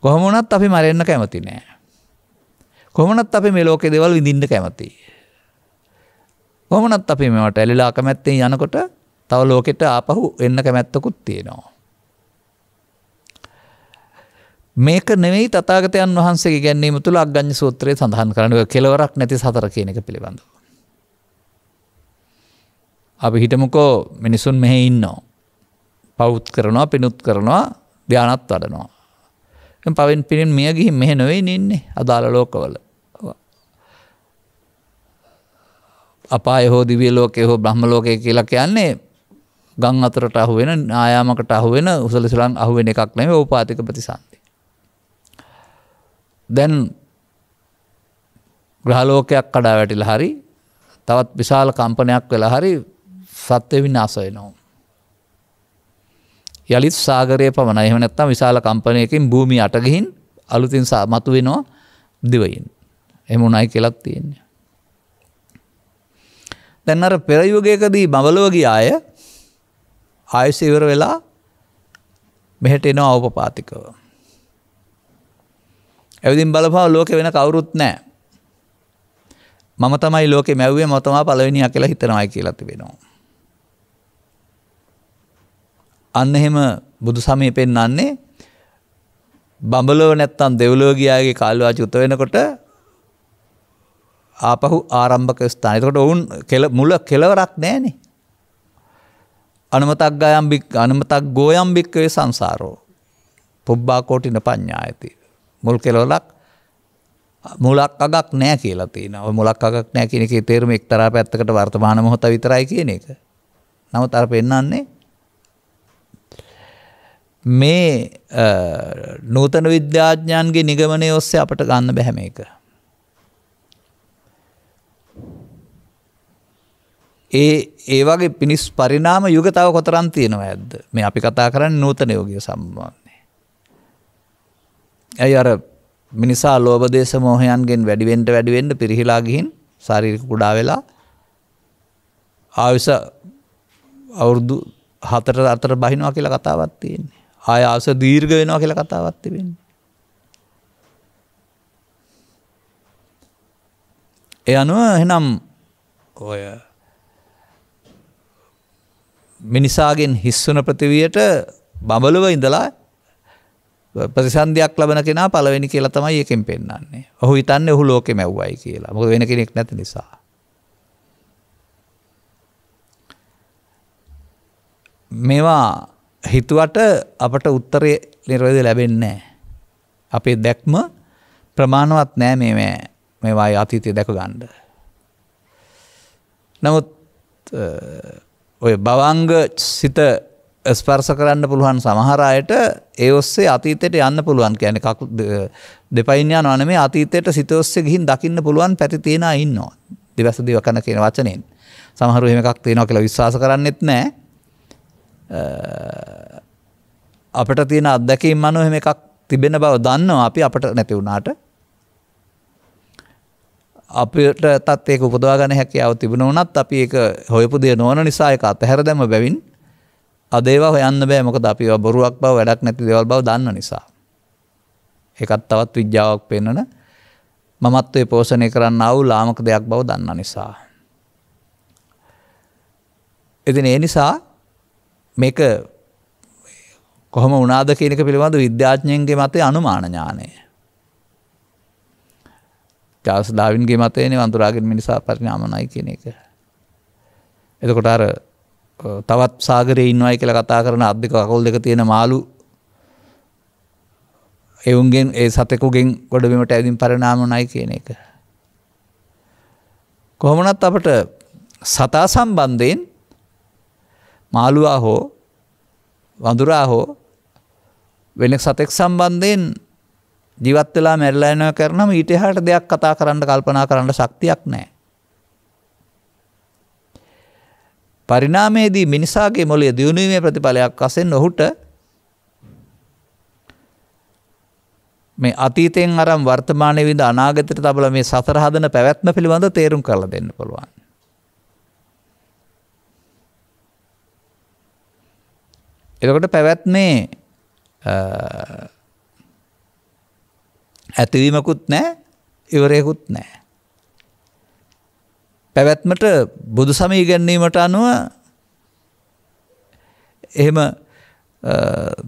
කොහොමනත් අපි මරෙන්න්න කැමති නෑ. කොමනත් අපි මේ ලෝකෙ දෙවල් විඳින්න කැමතියි. කොහොමනත් අපි මෙවට ඇලිලා කැමැත්තෙන් යනකොට තව ලෝකෙට ආපහු එන්න කැමැත්තකුත් තියෙනවා. මේක නෙවෙයි තතාගතයන් වහන්සේ ගැන්නීම තුළ අගං්‍ය සූත්‍රය සඳහන් කරනුව කෙලවරක් නැති සතර කියන එක පිළිබඳව. අපි හිටමකෝ මිනිසුන් මෙහෙ ඉන්නෝ. පෞද් කරනවා පිනුත් කරනවා ධ්‍යානත් වඩනවා. පවින් පිරින් මියගිහි මෙහෙ නොවෙයි ඉන්නේ අදාළ ලෝකවල. අපාය හෝ දිවිය ලෝකේ හෝ බ්‍රහ්ම ලෝකය කියලා කියන්නේ ගං අතරට අහුවෙන ආයාමකට අහුවෙන උසල සුලන් අහුවෙන එකක් නෙමෙයි ඕපාතික ප්‍රතිසන්දි. දැන් ග්‍රහලෝකයක් කඩා වැටිලා හරි තවත් විශාල කම්පනයක් වෙලා හරි සත්‍ය විනාශ වෙනවා. යළිත් සාගරය පමණ එහෙම නැත්නම් විශාල කම්පනයකින් භූමිය අට ගිහින් අලුතින් මතුවෙනවා දිවයින්. එහෙම උණයි කියලාත් තියෙනවා. තැන් අර පෙරයුගයකදී බවලෝගිය අය ආයුසිවර වෙලා මෙහට එනවා අවපපාතිකව. ඇවිදින් බලපාව ලෝක වෙන කවුරුත් නෑ. මම තමයි ලෝක මැව්වේ මොතමා පලවෙනි කියලා හිතනවයි කියලා තිබෙනවා. අන්න එහෙම බුදු සමය පෙන්න්නන්නේ බඹලෝ නැත්තන් දෙවලෝගයාගේ කාල්වා චුත වෙනකොට ආපහු ආරම්භක ස්ථාන එතකොට ඔවුන් මුල කෙලවරක් නෑනේ. අනමතක් ගයම්බික් අනමතක් ගෝයම්භික්කවේ සංසාරෝ. පුබ්බාකෝටින පඤ්ඥා ඇති. මුල් කෙලොලක් මුලක් අගක් නෑ කියලති නව මුලක් අගක් නෑ කෙනෙක තේරම එක්තර පැත්තකට වර්තමාන මොහොත විතරයි කියන එක. නව තර පෙන්නන්නේ. මේ නූතන විද්‍යාඥයන්ගේ නිගමනය ඔස්සේ අපට ගන්න බැහැම එක. ඒ ඒ වගේ පිනිස් පරිණාම යුග තව කොතරම් තියෙනවා ඇද්ද මේ අපි කතා කරන්නේ නූතන යෝගය සම්බන්ධයෙන්. ඇයි අර මිනිසා ලෝභ දේශ මොහයන්ගෙන් වැඩිවෙන්න වැඩිවෙන්න පිරිහිලා ගිහින් ශාරීරික කුඩා වෙලා ආයුෂ අවුරුදු 4 අතර බහිනවා කියලා කතාවක් තියෙන්නේ. ආය ආස දීර්ඝ වෙනවා කියලා කතාවක් තිබෙන්නේ. ඒ අනුව එහෙනම් ඔය මිනිසාගෙන් හිස්වන ප්‍රතිවයට බඹලුව ඉඳලා ප්‍රතිසන්ධයක් ලබන කෙනා පලවෙනි කියලා තමයි ඒකෙන් පෙන්න්නන්නේ ඔහු ඉතන්න ඔහු ලෝක මැව්වයි කියලා මොක වෙන කෙනෙක් නැති නිසා. මේවා හිතුවට අපට උත්තරය නිර්වද ලැබෙන්නේ. අපේ දැක්ම ප්‍රමාණවත් නෑ මේ මේවායි අතීතය දැක ගණ්ඩ. නමුත් ඔය බවංග සිත ස්පර්ස කරන්න පුළුවන් සමහරයට ඒ ඔස්සේ අතීතයට යන්න පුළුවන් කියන කකු දෙපයින්යා නොන මේ අතීතයට සිතඔස්සේ ගිහින් දකින්න පුළුවන් පැතිතියෙන ඉන්නවා දෙවැසදි වකන කියන වචනයෙන් සමහරු එමකක් තියෙනවා කියලා විශ්වාස කරන්නෙත් නෑ අපට තියෙන අත්දැකීම් මනුව එහෙම එකක් තිබෙන බව දන්නවා අපි අපට නැතිවුණාට අපට තත්ඒක උපදවාගන හැකියාව තිබුණ වනත් අපි එක හොයපු දේ නොවන නිසායක අතහැර දැම බැවින් අදේවා හොයන්න බෑමක අපි බොරුවක් බව වැඩක් නැති දෙවල් බව දන්න නිසා. එකත් තවත් විද්‍යාවක් පෙන්නන මමත්වේ පෝෂණය කරන්න අවු ලාමක දෙයක් බව දන්න නිසා. එතින ඒ නිසා මේක කොහොම උනාද කියනක පිළිබඳ විද්‍යාඥයන්ගේ මතේ අනුමාන ඥානය චාස් ඩාවින්ගේ මතයන වන්තුරාගෙන් මිනිසා පරිනාමනයි කියන එක. එතකොට අර තවත් සාගරය ඉන්නවයි කියල කතා කරන අධික අකොල් දෙක තියෙන මාලු එවුන්ගෙන් ඒ සතෙකුගෙන් ගොඩබීමට ඇදින් පරිනාමනයි කියන එක. කොහොමනත් අපට සතා සම්බන්ධයෙන් මාළුවා හෝ වඳුරා හෝ වෙන සතෙක් සම්බන්ධයෙන් ජීවත් වෙලා මැරිලා යනවා කරනම ඊට එහාට දෙයක් කතා කරන්න කල්පනා කරන්න ශක්තියක් නැහැ. පරිණාමයේදී මිනිසාගේ මොළයේ දියුණුවීමේ ප්‍රතිඵලයක් වශයෙන් ඔහුට මේ අතීතයෙන් අරන් වර්තමානයේ විඳ අනාගතයට තබලා මේ සතර හදන පැවැත්ම පිළිබඳ තේරුම් කරලා දෙන්න පුළුවන්. එතකොට පැවැත්මේ ඇතිවීමකුත් නෑ ඉවරයකුත් නෑ. පැවැත්මට බුදු සමී ගැන්නීමට අනුව එහෙම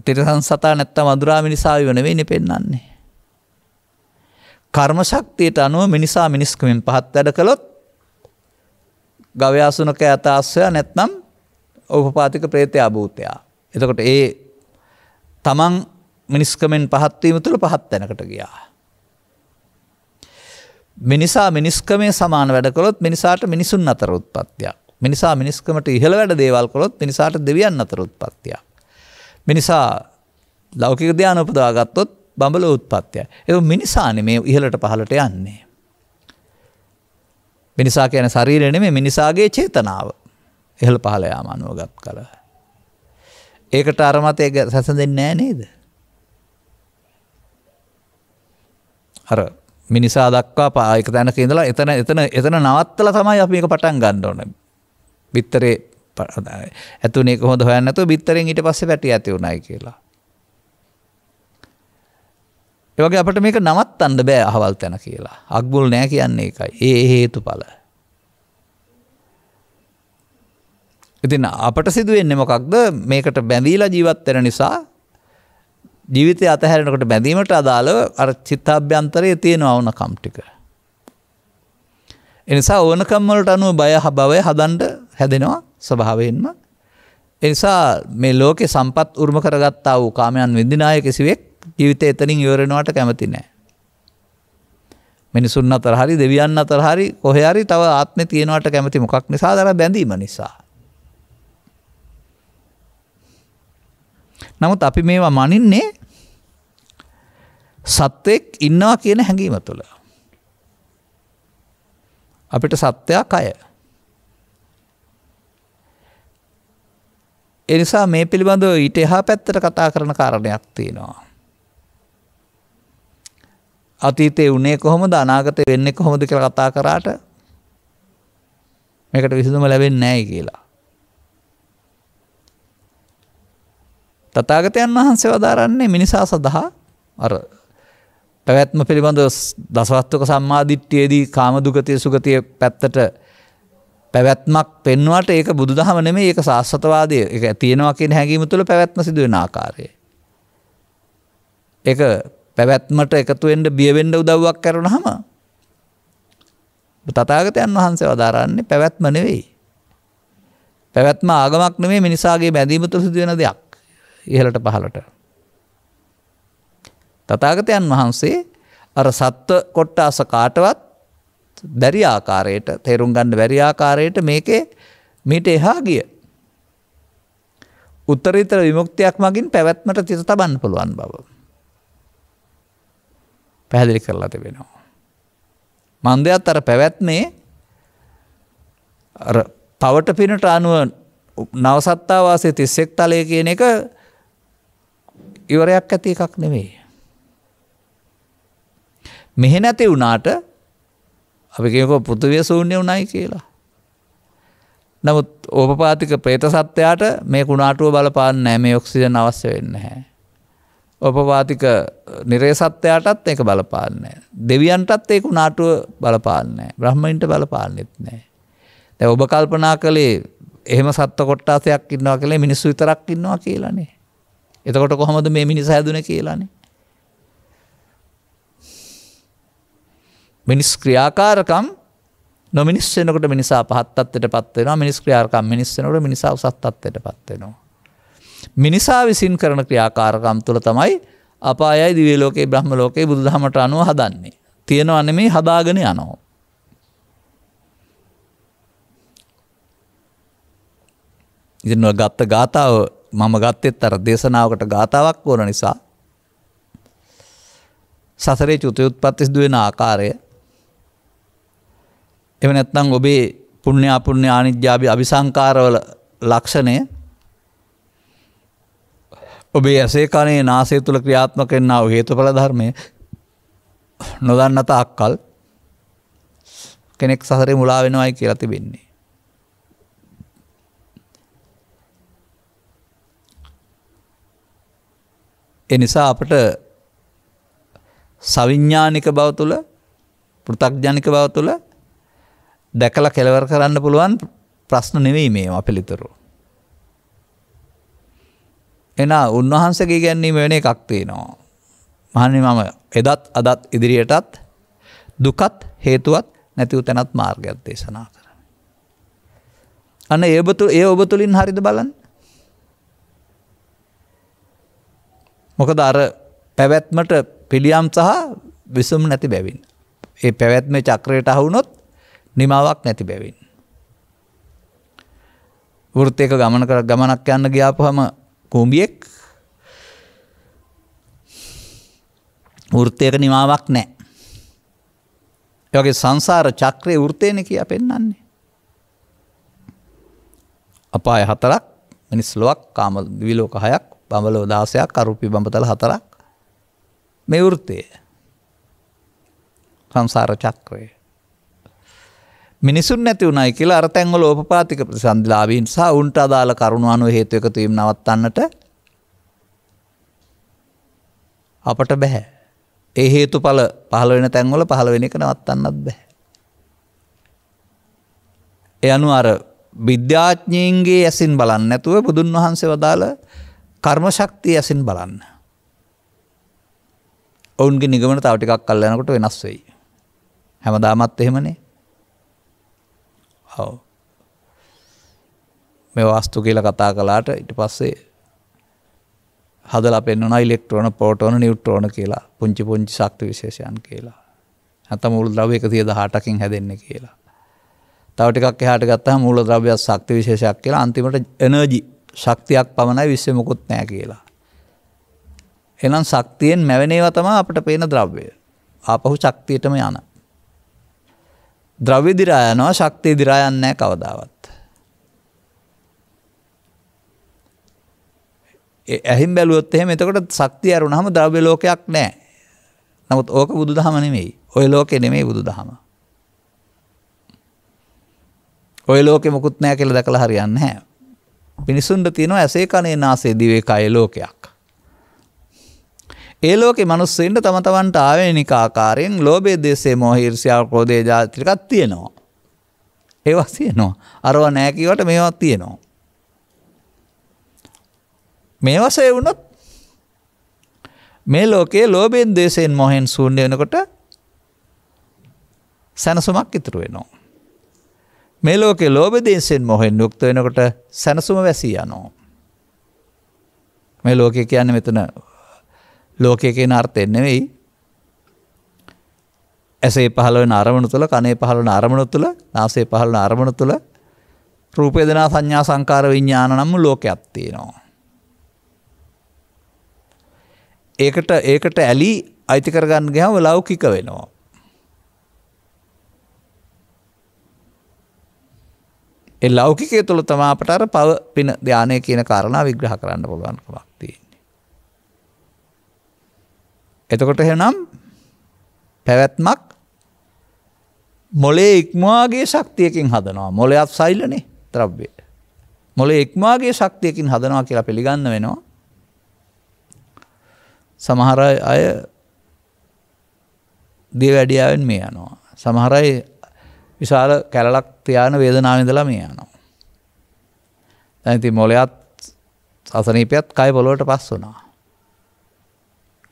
තිරසන් සතා නැත්තම් අදුරා මිනිසාවි වන වෙනි පෙන්නන්නේ. කර්ම ශක්තියට අනුව මිනිසා මිනිස්කමින් පහත් වැඩ කළොත් ගවයාසුනක ඇතාස්වයා නැත්නම් ඔපපාතික ප්‍රේතය අභූතයා. එතකොට ඒ තමන් මිනිස්කමෙන් පහත්වීම තුළ පහත් තැනකට ගියා. මිනිසා මිනිස්කමේ සමාන වැඩ කළොත් මිනිසාට මිනිසුන් අතර උත්පත්තියක්. මිනිසා මිනිස්කමට ඉහළ වැඩ දේවල් කළොත් මිනිසාට දෙවියන් අතර උත්පත්තියක්. මිනිසා ලෞකික ධ්‍යාන උපදවාගත්තොත් බඹල උත්පත්තිය. ඒ මිනිසාන මේ ඉහළට පහලට යන්නේ. මිනිසා කියන ශරීරය නෙමෙයි මිනිසාගේ චේතනාව ඉහළ පහළ යාම අනුවගත් කල. ඒකට අර මත ඒක සැසඳෙන්නේ නැහැ නේද? අර මිනිසා දක්වා පායක තැනක ඉඳලා එතන එතන එතන නවත්තල තමයි අපි මේක පටන් ගන්න ඕනේ. බිත්තරේ ඇතුනේ කොහොමද හොයන්නේ නැතුව බිත්තරෙන් ඊට පස්සේ පැටි ඇති උනායි කියලා. ඒ වගේ අපිට මේක නවත්තන්න බෑ අහවල් තැන කියලා. අක්බුල් නෑ කියන්නේ ඒකයි. ඒ හේතුඵල. ඉතින් අපට සිදුවෙන්නේ මොකක්ද මේකට බැඳීලා ජීවත් වෙන නිසා ජීවිතය අතහැරෙනකට බැඳීමට අදාළව අර චිත්තාභ්‍යන්තරය තියෙනවා ඕන කම්ටික. එනිසා ඕනකම්වලට අනුව බය බවය හදන්ඩ හැදෙනවා ස්වභාවයෙන්ම. එනිසා මේ ලෝකෙ සම්පත් උර්ම කරගත්තා වූ කාමයන් විඳිනාය කිසිවෙක් ජීවිත එතනින් යෝරෙනවාට කැමති නෑ. මිනිසුන් අතර හරි දෙවියන් අතර හරි කොහරි තව ආත්ම තියෙනවට කැමති මොකක් නිසා දර බැඳීම නිසා. නමුත් අපි මේවා මනින්නේ සත්වයෙක් ඉන්නවා කියන හැඟීම තුළ. අපිට සත්වයක් අය. එනිසා මේ පිළිබඳව ඊට එහා පැත්තට කතා කරන කාරණයක් තියෙනවා. අතීතය උනේ කොහොමද අනාගත වෙන්න කොහොමද කියල කතා කරාට මේකට විසඳම ලැබෙන් නෑ කියලා. තථාගතයන් වහන්සේ වදාරන්නේ මිනිසා සඳහා අර පැවැත්ම පිළිබඳ දසවත්වක සම්මාධිට්්‍යයේදී කාමදුගතිය සුගතිය පැත්තට පැවැත්මක් පෙන්වට ඒක බුදු දහම නෙමේ ඒක ශස්වතවාදය එක තියෙනවා කියෙන හැඟීම තුළ පැවැත්ම සිදුවෙන ආකාරය. එක පැවැත්මට එකතුවෙන්ට බියවෙන්ඩ උදව්වක් කරුණ හම තතාගතයන් වහන්සේ වදාරන්නේ පැවැත්ම නෙවෙයි. පැවැත්ම ආගමක් නෙමේ මිනිසාගේ බැඳීමතු සිදුවෙන දෙයක්. ඉහළට පහළට. තථාගතයන් වහන්සේ අර සත්ව කොට්ටාස කාටවත් බැරි ආකාරයට තේරුම් ගන්න බැරි ආකාරයට මේකේ මීට එහා ගිය උත්තරීතර විමුක්තියක් මගින් පැවැත්මට තිත තබන්න පුළුවන් බව. පැහැදිලි කරලා තිබෙනවා. මන්දයත් අර පැවැත්මේ පවට පිනට අනුව නවසත්තාවාසය තිස්සෙක් තලය කියන එක ඉවරයක් ඇති එකක් නෙවෙයි. මෙහෙ නැති වුණාට අපි කියකෝ පෘථිවිය ශූන්‍ය වුණයි කියලා. නමුත් ඕපපාතික ප්‍රේත සත්වයාට මේ කුණාටුව බලපාන්න නෑ මේ ඔක්සිජන් අවශ්‍ය වෙන්න හැ. ඕපපාතික නිරේ සත්වයාටත් ඒක බලපාන්නේ. දෙවියන්ටත් ඒ කුණාටුව බලපාන්නේ. බ්‍රහ්මයින්ට බලපාන්නෙත් නෑ. දැ ඔබ කල්පනා කළේ එහෙම සත්ව කොට්ටාසයක් ඉන්නවා කළේ මිනිස්සු විතරක් ඉන්නවා කියලනේ. එතකොට කොහොමද මේ මිනිස හැදුන කියලානේ. මිනිස් ක්‍රියාකාරකම් නොමිනිස්සෙනකට මිනිසා පහත්තත්වයට පත්වෙනවා මිනිස් ක්‍රියාකාම් මිනිස්සනකට මිනිසා උසත්තත්වයට පත්වෙනවා. මිනිසා විසින් කරන ක්‍රියාකාරකම් තුළ තමයි අපායයි දිවලෝකේ බ්‍රහ්ම ලෝකයේ බුදුදහමට අනුව හදන්නේ. තියෙනවන්න මේ හදාගෙන යනෝ. ඉතින් ගත්ත ගාථාව මම ගත්තෙත් අර දේශනාවකට ගාතාවක් ඕන නිසා සසරේ චුතයුත්පත්තිස් දුවෙන ආකාරය එම නැත්නම් ඔබේ පුුණ්‍ය අපපුුණ්‍ය ආනිද්‍යාභි අභිසංකාරවල ලක්ෂණය ඔබේ ඇසේ කනේ නාසේ තුළ ක්‍රියාත්මකෙන්න්නාව හේතු පල ධර්මය නොදන්නත අක්කල් කෙනෙක් සහරේ මුලා වෙනවායි කියලා තිබෙන්නේ. එනිසා අපට සවිඤ්ඥානික බව තුළ පෘතක්ජනික බව තුළ දැකල කෙලවර කරන්න පුළුවන් ප්‍රශ්න නෙවී මේ අපිළිතුරු. එන උන්වහන්සගේ ගැන්නීම වෙන එකක්තිනවා. මහනි මම එදත් අදත් ඉදිරියටත් දුකත් හේතුවත් නැතිව තැනත් මාර්ගයක් දේශනා කර. අන්න ඒබතු ඒ ඔබ තුළින් හරිද බලන්න මොකද අර පැවැත්මට පිළියම් සහ විසුම් නැති බැවින්. ඒ පැවැත්ම චක්‍රයට අහුනොත් නිමාවක් නැති බැවින්. වෘත්තයක ගමන කර ගමනක් යන්න ගියාපහම කූඹියෙක් වෘත්තයක නිමාවක් නෑ. යගේ සංසාර චක්‍රය වෘත්තයන කිය පෙන්න්නන්නේ. අපාය හතරක් මිනිස්ලොවක් කාම විලෝක හයක් බඹලෝ දාසයක් අරුපි බඹතල හතරක් මෙවෘත්තය සංසාර චක්‍රය. මිනිසුන් නැති වුණයි කියලා අරතැන්ව ලෝපපාතික ප්‍රසන්ධලාවීන් සහ උන්ට අදාළ කරුණු අනුව හේතු එකතුවීම නවත්තන්නට අපට බැහැ. ඒ හේතු පල පහළ වෙන තැන්වල පහළ වෙන එක නවත්තන්නත් බැහැ. එයනු අර විද්‍යාඥයන්ගේ ඇසින් බලන්න නැතුව බුදුන් වහන්සේ වදාළ කර්ම ශක්තිය ඇසින් බලන්න. ඔවුන්ගේ නිගමන තව ටිකක් කල් යනකොට වෙනස් වෙයි. හැමදාමත් එහෙමනේ. ඔව්. මේ වාස්තු කියලා කතා කළාට ඊට පස්සේ හදලා පෙන්වනවා ඉලෙක්ට්‍රෝන, ප්‍රෝටෝන, නියුට්‍රෝන කියලා පුංචි පුංචි ශක්ති විශේෂයන් කියලා. නැත්නම් මූල ද්‍රව්‍ය 118කින් හැදෙන්නේ කියලා. තව ටිකක් එහාට ගත්තාම මූල ද්‍රව්‍යයක් ශක්ති විශේෂයක් කියලා අන්තිමට එනර්ජි ශක්තියක් පමණයි විශ්ව මොකුත් නෑ කියලා. එනම් ශක්තියෙන් මැවනේව තමා අපට පේන ද්‍රව්‍ය. ආපහු ශක්තියටම යන. ද්‍රව්‍යදිරායනවා ශක්තිය දිරායන්නෑ කවදාවත්. ඇහි බැලුවොත් එහෙම එතකොට ශක්තිය ඇරුණහම ද්‍රව්‍ය ලෝකයක් නෑ. නමුත් ඕක බුදු දහම නෙමෙයි. ඔය ලෝකෙ නෙමෙයි බුදු දහම. ඔය ලෝකෙ මොකුත් නෑ කියලා දැකලා හරියන්නේ නැහැ. මිනිසුන්ට තියෙනවා ඇසේ කනේ නාසේ දිවේ කය ලෝකයක්. ඒ ලෝකේ මිනිස්සුන්ට තම තමන්ට ආවේනික ආකාරයෙන් ලෝභයේ දේශේ මොහේ ඊර්ෂ්‍යාව ක්‍රෝධේ ජාතිකක් තියෙනවා. ඒවා තියෙනවා. අරව නැහැ කියවට මේවා තියෙනවා. මේවා සේ වුණොත් මේ ලෝකයේ ලෝභයෙන් දේශයෙන් මොහෙන් ශූන්‍ය වෙනකොට සැනසුමක් ඉතුරු වෙනවා. මේ ලෝකෙ ලෝබදේශයෙන් මොහෙන් යුක්ත වෙනකොට සැනසුම වැසී යනෝ. මේ ලෝකෙ කියන්න මෙතන ලෝකය කියන අර්ථයෙන් නෙවෙයි ඇසේ පහළවෙන අරමුණු තුළ කනේ පහළන අරමුණු තුළ නාසේ පහළන අරමුණු තුළ රූපේදනා සංඥා සංකාර විඤ්ඥාන නම්ම ලෝකයක් තියෙනවා. ඒකට ඒකට ඇලි අයිතිකරගන්න ගහම ලෞකික වෙනවා. ඒ ලෞකිකය තුළ තමයි අපට අර පව පින ධානය කියන කාරණා විග්‍රහ කරන්න පුළුවන්කමක් තියෙන්නේ. එතකොට එහෙනම් පැවැත්මක් මොලේ ඉක්මවාගේ ශක්තියකින් හදනවා. මොලයත් සෛලනේ ද්‍රව්‍ය. මොලේ ඉක්මවාගේ ශක්තියකින් හදනවා කියලා පිළිගන්න වෙනවා. සමහර අය දිවැඩියාවෙන් මේ යනවා. සමහර අය විශාල කැලක් තියාන වේදනාවඳලා මේ යනවා. ඇති මොලයත් සසනීපයත් කයි පොලොවට පස් වුනා.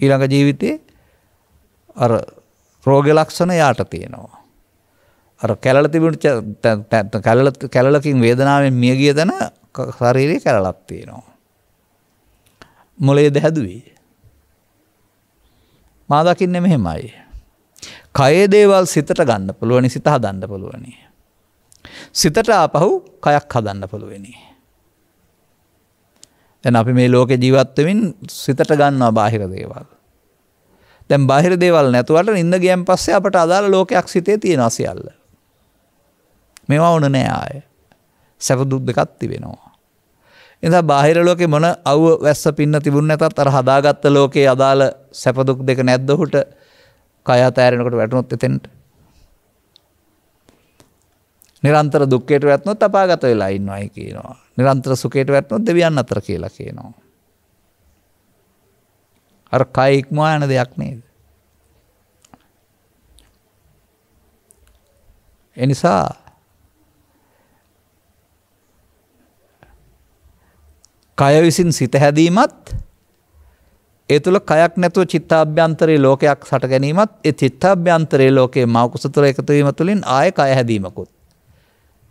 ඊළඟ ජීවිතේ අර රෝග ලක්ෂණ යාට තියෙනවා. අර කැලල තිබුණු කැලල කැලලකින් වේදනාවෙන් මිය ගිය තැන ශරීරයේ කැලලක් තියෙනවා. මොලේ දැහැදුවේ. මා දකින්නේ මෙහෙමයි. කයේ දේවල් සිතට ගන්න පුළුවනි සිත හදන්න පුළුවනි. සිතට අපහු කයක් හදන්න පුළුවනි. දැන් අපි මේ ලෝකෙ ජීවත්වමින් සිතට ගන්නවා බාහිර දේවල්. දැන් බාහිර දේවල් නැතුවට ඉන්න ගියන් පස්සේ අපට අදාළ ලෝකයක් සිතේ තියෙන අසියල්ල. මේවා ඕන නෑ ආය. සැප දුක් දෙකක් තිබෙනවා. එදා බාහිර ලෝකෙ මොන අව් වැස්ස පින්න තිබුණ නැතත් අර හදාගත්ත ලෝකයේ අදාළ සැපදුක් දෙක නැද්දහුට කය අතෑරෙනකොට වැටුනොත් එතෙන්ට. නිරන්තර දුක්කයට වැත්නොත් අපාගත වෙලා ඉන්න අයි කියනවා. නිරන්තර සුකේට වැත්නොත් දෙවියන් අතර කියලා කියනවා. අර කයික්මවා යන දෙයක් නේද. එනිසා කය විසින් සිත හැදීමත් ඒ තුළ කයක් නැතුව චිත්තාභ්‍යන්තරයේ ලෝකයක් සට ගැනීමත් ඒ චිත්තාභ්‍යන්තරයේ ලෝකයේ මවකුසතුර එකතුවීම තුළින් ආය කය හැදීමකුත්.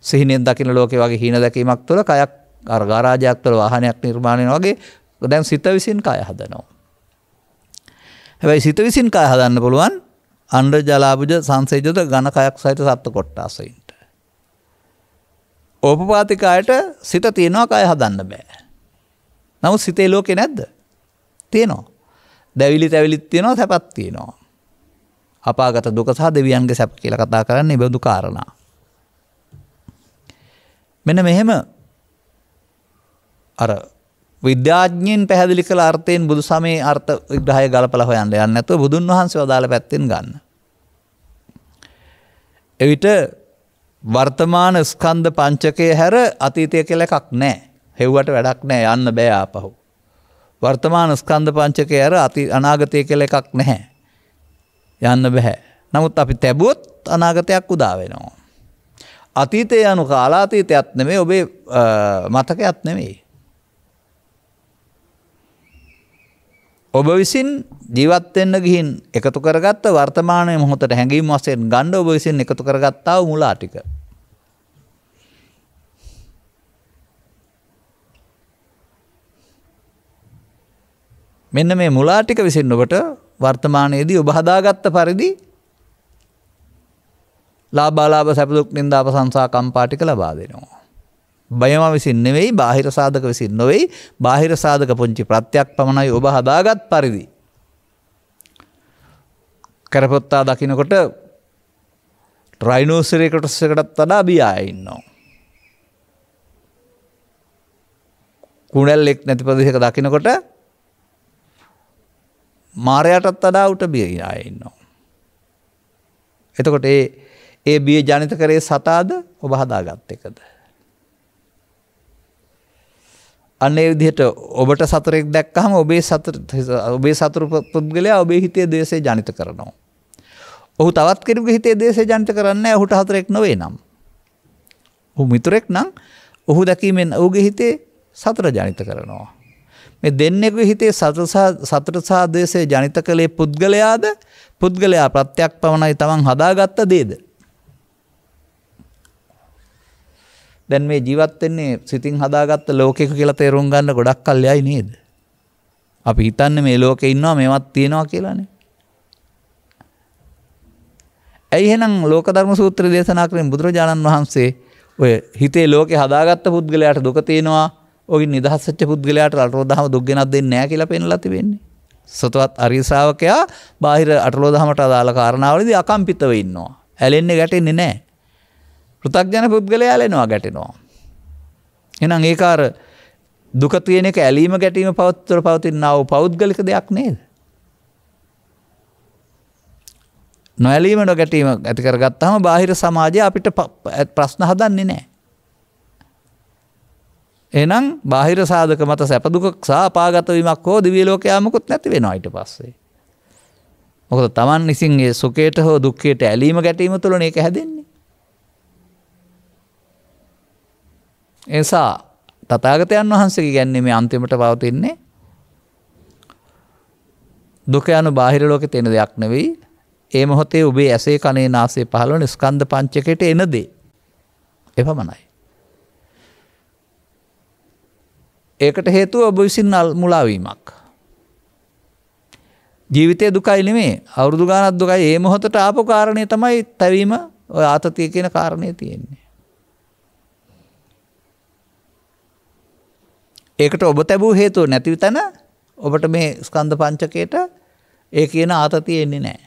සිහිනෙන් දකින ලෝකෙ වගේ හීන දැකීමක් තුළ කයක් අර්ගාරාජයක් තුළ වාහනයක් නිර්මාණය වගේ දැන් සිත විසින් කය හදනවා. හැබැයි සිත විසින් කය හදන්න පුළුවන් අන්ඩ ජලාබුජ සංසේජත ගණ කයක් සහිත සත්ව කොට්ටාසයින්ට. ඕපපාතිකායට සිත තියෙනවා කය හදන්න බෑ. නමුත් සිතේ ලෝකෙ නැද්ද? තියෙනවා. දැවිලි තැවිලිත් තියෙනවා සැපත් තියෙනවා. අපාගත දුක සහ දෙවියන්ගේ සැප කියල කතා කරන්න එබඳු කාරණා. මෙන මෙහෙම අර විද්‍යාඥයෙන් පැහැදිලි කළ අර්ථයෙන් බුදු සමේ අර්ථ විග්‍රහය ගලපල හොයන්න යන්න ඇතුව බුදුන් වහන්සේ වදාළ පැත්තෙන් ගන්න. එවිට වර්තමාන ස්කන්ධ පංචකය හැර අතීතය කෙල එකක් නෑ හෙව්වට වැඩක් නෑ යන්න බෑ ආපහු. වර්තමාන ස්කන්ධ පංචකය අර අති අනාගතය කළ එකක් නැහැ. යන්න බැහැ. නමුත් අපි තැබුවොත් අනාගතයක් උදා වෙනවා. අතීතය යනු කාලාතීතයත් නෙමේ ඔබේ මතකයත් නෙමෙයි. ඔබ විසින් ජීවත්වෙන්න ගිහින් එකතු කරගත්ත වර්තමානය මොහොතට හැඟීම් වසයෙන් ගණ්ඩ ඔබ විසින් එකතු කරගත්තාව මුලා ටික. මෙන්න මේ මුලා ටික විසින් ඔබට වර්තමානයේදී ඔබ හදාගත්ත පරිදි ලාබාලාබ සැපදුක් නින්දාප සංසා කම්පාටික ලබා දෙනවා. බයම විසින් නෙවෙයි බාහිර සාධක විසින් නොවෙයි බාහිර සාධක පුංචි ප්‍රත්‍යක් පමණයි ඔබ හදාගත් පරිදි. කැරපොත්තා දකිනකොට රයිනෝසිරේකටසකටත් වඩා බියාඉන්නවා. කුණැල්ලෙක් නැති ප්‍රදේශක දකිනකොට මාරයටත් වඩා උට බියයා ඉන්නවා. එතකොට ඒ ඒ බිය ජනිත කරේ සතාද ඔබ හදාගත් එකද. අන්න ඒ විදිහට ඔබට සතුරෙක් දැක්කහම ඔබේ ඔබේ සතුරු පුද්ගලයා ඔබේ හිතේ දේශය ජනිත කරනවා. ඔහු තවත් කෙරුගේ හිතේ දේශය ජනිත කරන්න ඔහුට හතරෙක් නොවේ නම්. ඔහු මිතුරෙක් නම් ඔහු දැකීමෙන් ඔහුගේ හිතේ සතර ජනිත කරනවා. මේ දෙන්නෙකු හිතේ සතර සහ ද්වේෂය ජනිත කළේ පුද්ගලයාද පුද්ගලයා ප්‍රත්‍යක් පමණයි තමන් හදාගත්ත දේද දැන් මේ ජීවත් වෙන්නේ සිතින් හදාගත්ත ලෝකෙක කියලා තේරුම් ගන්න ගොඩක් කල් යයි නේද අපි හිතන්නේ මේ ලෝකේ ඉන්නවා මේවත් තියෙනවා කියලානේ ඇයි එහෙනම් ලෝක ධර්ම සූත්‍ර දේශනා කරමින් බුදුරජාණන් වහන්සේ ඔය හිතේ ලෝකේ හදාගත්ත පුද්ගලයාට දුක තියෙනවා ඔයි නිදහස්සච්ච පුද්ගලයාට අටරෝදහම දුක්ගෙනක් දෙන්නේ නෑ කියලා පෙන්ලා තිබෙන්නේ. සතුවත් අරිසාාවකයා බාහිර අටලෝදහමට අදාළ කාරණාවලදී අකම්පිතව ඉන්නවා. ඇලෙන්නේ ගැටෙන්නේ නෑ. පෘතක්ජන පුද්ගලයා ඇලෙනවා ගැටෙනවා. එනම් ඒකාර දුක තියෙන එක ඇලීම ගැටීම පවත්තර පවතින්නාව පෞද්ගලික දෙයක් නේද. නොඇලීම නොගැටීම ඇතිකරගත්තහම බාහිර සමාජය අපිට ප්‍රශ්න හදන්නේ නෑ. එනම් බාහිර සාධක මත සැපදුක සාපාගතවීමක් හෝ දිවියලෝකයාමකුත් නැති වෙන අයිට පස්සේ. මොකද තමන් නිසින්ගේ සුකේට හෝ දුක්කයට ඇලීම ගැටීම තුළන එක හැදෙන්නේ. එසා තතාගතයන් වහන්සේ ගැන්නේ මේ අන්තිමට පවතින්නේ දුක යනු බාහිර ලෝකෙ තියෙන දෙයක් නෙවෙයි ඒ මොහොතේ ඔබේ ඇසේ කනේ නාසේ පහළ නිස්කන්ධ පංචකයට එන දේ එපමණයි ඒකට හේතුව ඔබ විසින් අල් මුලාවීමක්. ජීවිතය දුකයි නෙමේ අවුරදු ගානත් දුකයි ඒ මොහොතට ආපු කාරණය තමයි තැවීම ඔය ආතතිය කියන කාරණය තියෙන්නේ. ඒකට ඔබ තැබූ හේතුව නැතිව තැන ඔබට මේ ස්කන්ධ පංචකයට ඒ කියන ආතතිය එන්නේ නෑ.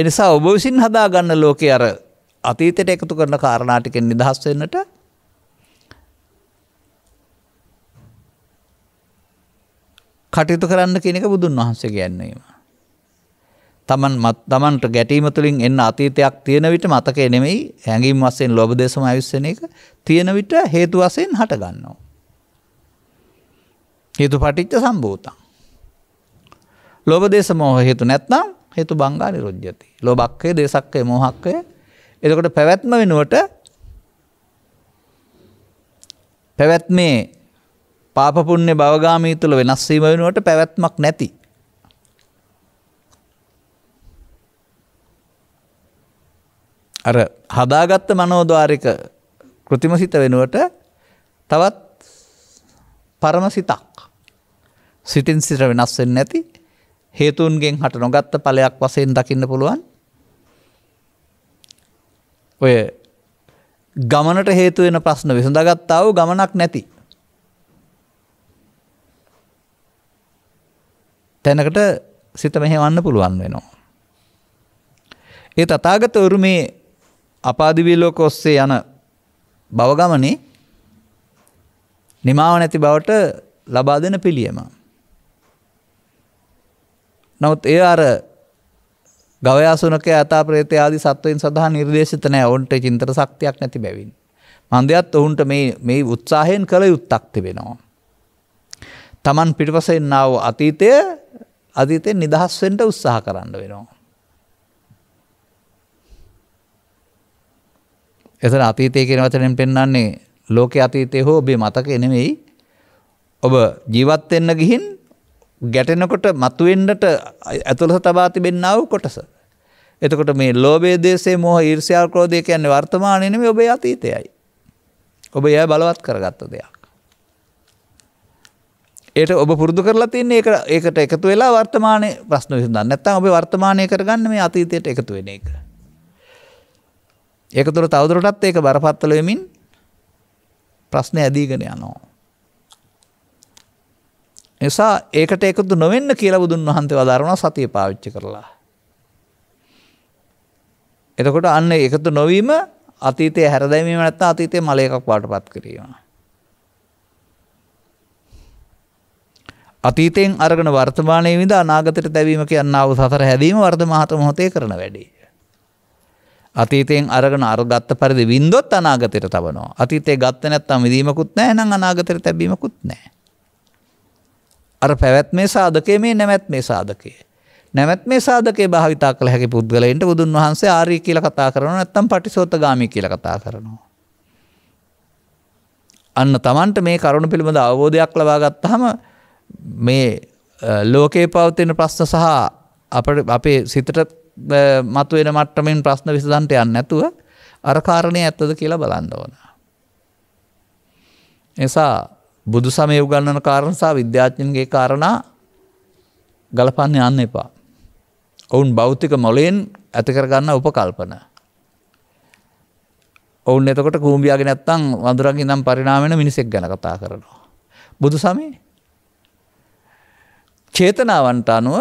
එනිසා ඔබ විසින් හදාගන්න ලෝකෙ අර අතීතයට එකතු කරන කාරණාටිකෙන් නිදහස් වෙන්නට කටයුතු කරන්න කියන එක බුදුන් වහන්සේ කියන්නේ. තමන් මත් තමන්ට ගැටීම තුළින් එන්න අතීතයක් තියෙන විට මතකේ නෙමෙයි හැඟීම් වශයෙන් ලෝභ දේශ මොහොස් වෙන එක තියෙන විට හේතු වශයෙන් හට ගන්නවා. හේතු පටිච්ච සම්භූතං. ලෝභ දේශ මොහ හේතු නැත්නම් හේතු බංගා නිරුද්ධති. ලෝභක්ඛේ දේසක්ඛේ මොහක්ඛේ එතකොට පැවැත්ම වෙනුවට පැවැත්මේ පාපපුුණ්‍ය බවගාමී තුළ වෙනස්වීම වෙනුවට පැවැත්මක් නැති. අර හදාගත්ත මනෝද්වාරික කෘතිම සිත වෙනුවට තවත් පරම සිතක් සිටින් සිට වෙනස්සෙන් නැති හේතුන්ගෙන් හට නොගත්ත පලයක් වසයෙන් දකින්න පුළුවන් ඔය ගමනට හේතු වෙන ප්‍රශ්න විසඳගත්තාව ගමනක් නැති. තැනකට සිත මෙහෙවන්න පුළුවන් වෙනවා. ඒ තථාගතවරු මේ අපාදිවී ලෝක ඔස්සේ යන බව ගමනේ නිමාව නැති බවට ලබා දෙන පිළියම. නමුත් ඒ අර ගවයාසුනක ඇතා ප්‍රේතය ආදි සත්වයින් සඳහා නිර්දේශිත නෑ ඔවුන්ට චින්තර ශක්තියක් නැති බැවින්. මන්දයත් ඔවුන්ට මේ උත්සාහයෙන් කළ යුත්තක් තිබෙනවා. තමන් පිටිපසෙන්න්නාව අතීතය අධීතය නිදහස්වෙන්ට උත්සාහ කරන්න වෙනවා. එතන අතීතය කියෙන වචනෙන් පෙන්න්නන්නේ ලෝක අතීතය හෝ ඔබේ මතක එනෙවෙයි ඔබ ජීවත්වෙන්න ගිහින් ගැටෙනකොට මතුවෙන්ඩට ඇතුළස තබා තිබෙන්න්නාව කොටස එතකොට මේ ලෝබේ දේශේ මොහ ඊර්සියාල් ක්‍රෝධය කියන්නේ වර්තමානයන මේ ඔබේ අතීතයයි. ඔබ එය බලවත් කරගත්ත දෙයක්. ඒට ඔබ පුරදු කරලා තින්නේ ඒකට එකතු වෙලා වර්තමානය ප්‍රශ්න විසඳන්න නැත්තම් ඔබ වර්තමානය කරගන්න මේ අතීතයට එකතු වෙන එක. ඒක තුළ තවදුරටත් ඒක බරපත්තල වෙමින් ප්‍රශ්න ඇදීගෙන යනවා. නිසා ඒකට එකතු නොවෙන්න කියලා බුදුන් වහන්සේ වදාරනවා සතිය පාවිච්චි කරලා. එතකොට අන්න එකතු නොවීම අතීතයේ හැරදැවීම නැත්නම් අතීතයේ මල එකක් වාටපත් කිරීම. අතීතයෙන් අරගෙන වර්තමානයේ විඳ අනාගතයට දැවීම කියනා වූ සතර හැදීම වර්තමාන මොහොතේ කරන වැඩේ. අතීතයෙන් අරගෙන අරගත්ත පරිදි වින්දොත් අනාගතයට තබනවා. අතීතේ ගත්තේ නැත්නම් විඳීමකුත් නැහැ නං අනාගතයට තැබීමකුත් නැහැ. අර පැවැත්මේ සාධකය මේ නැවැත්මේ සාධකය. නැවත් මේ සාධකේ භාවිතා කළ හැකි පුද්ගලයන්ට බුදුන් වහන්සේ ආර්ය කියලා කතා කරනවා නැත්නම් පටිසෝතගාමි කියලා කතා කරනවා. අන්න තමන්ට මේ කරුණු පිළිබඳ අවබෝධයක් ලබා ගත්තහම මේ ලෝකයේ පවතින ප්‍රශ්න සහ අපට අපේ සිතට මතුවෙන මට්ටමින් ප්‍රශ්න විසඳන්ට යන්න නැතුව අරකාරණය ඇත්තද කියලා බලන්න ඕන. එසා බුදු සමය උගන්නන කාරණසා විද්‍යාඥන්ගේ කාරණා ගලපන්න යන්න එපා. ඔවුන් බෞද්ධික මොලයෙන් ඇතිකරගන්න උපකල්පන. ඔවුන් එතකොට කූම්ඹියගෙන ඇත්තං වඳුරගි නම් පරිනාමෙන මිනිසෙක් ගැන කතා කරනවා. බුදු සමේ චේතනාවන්ට අනුව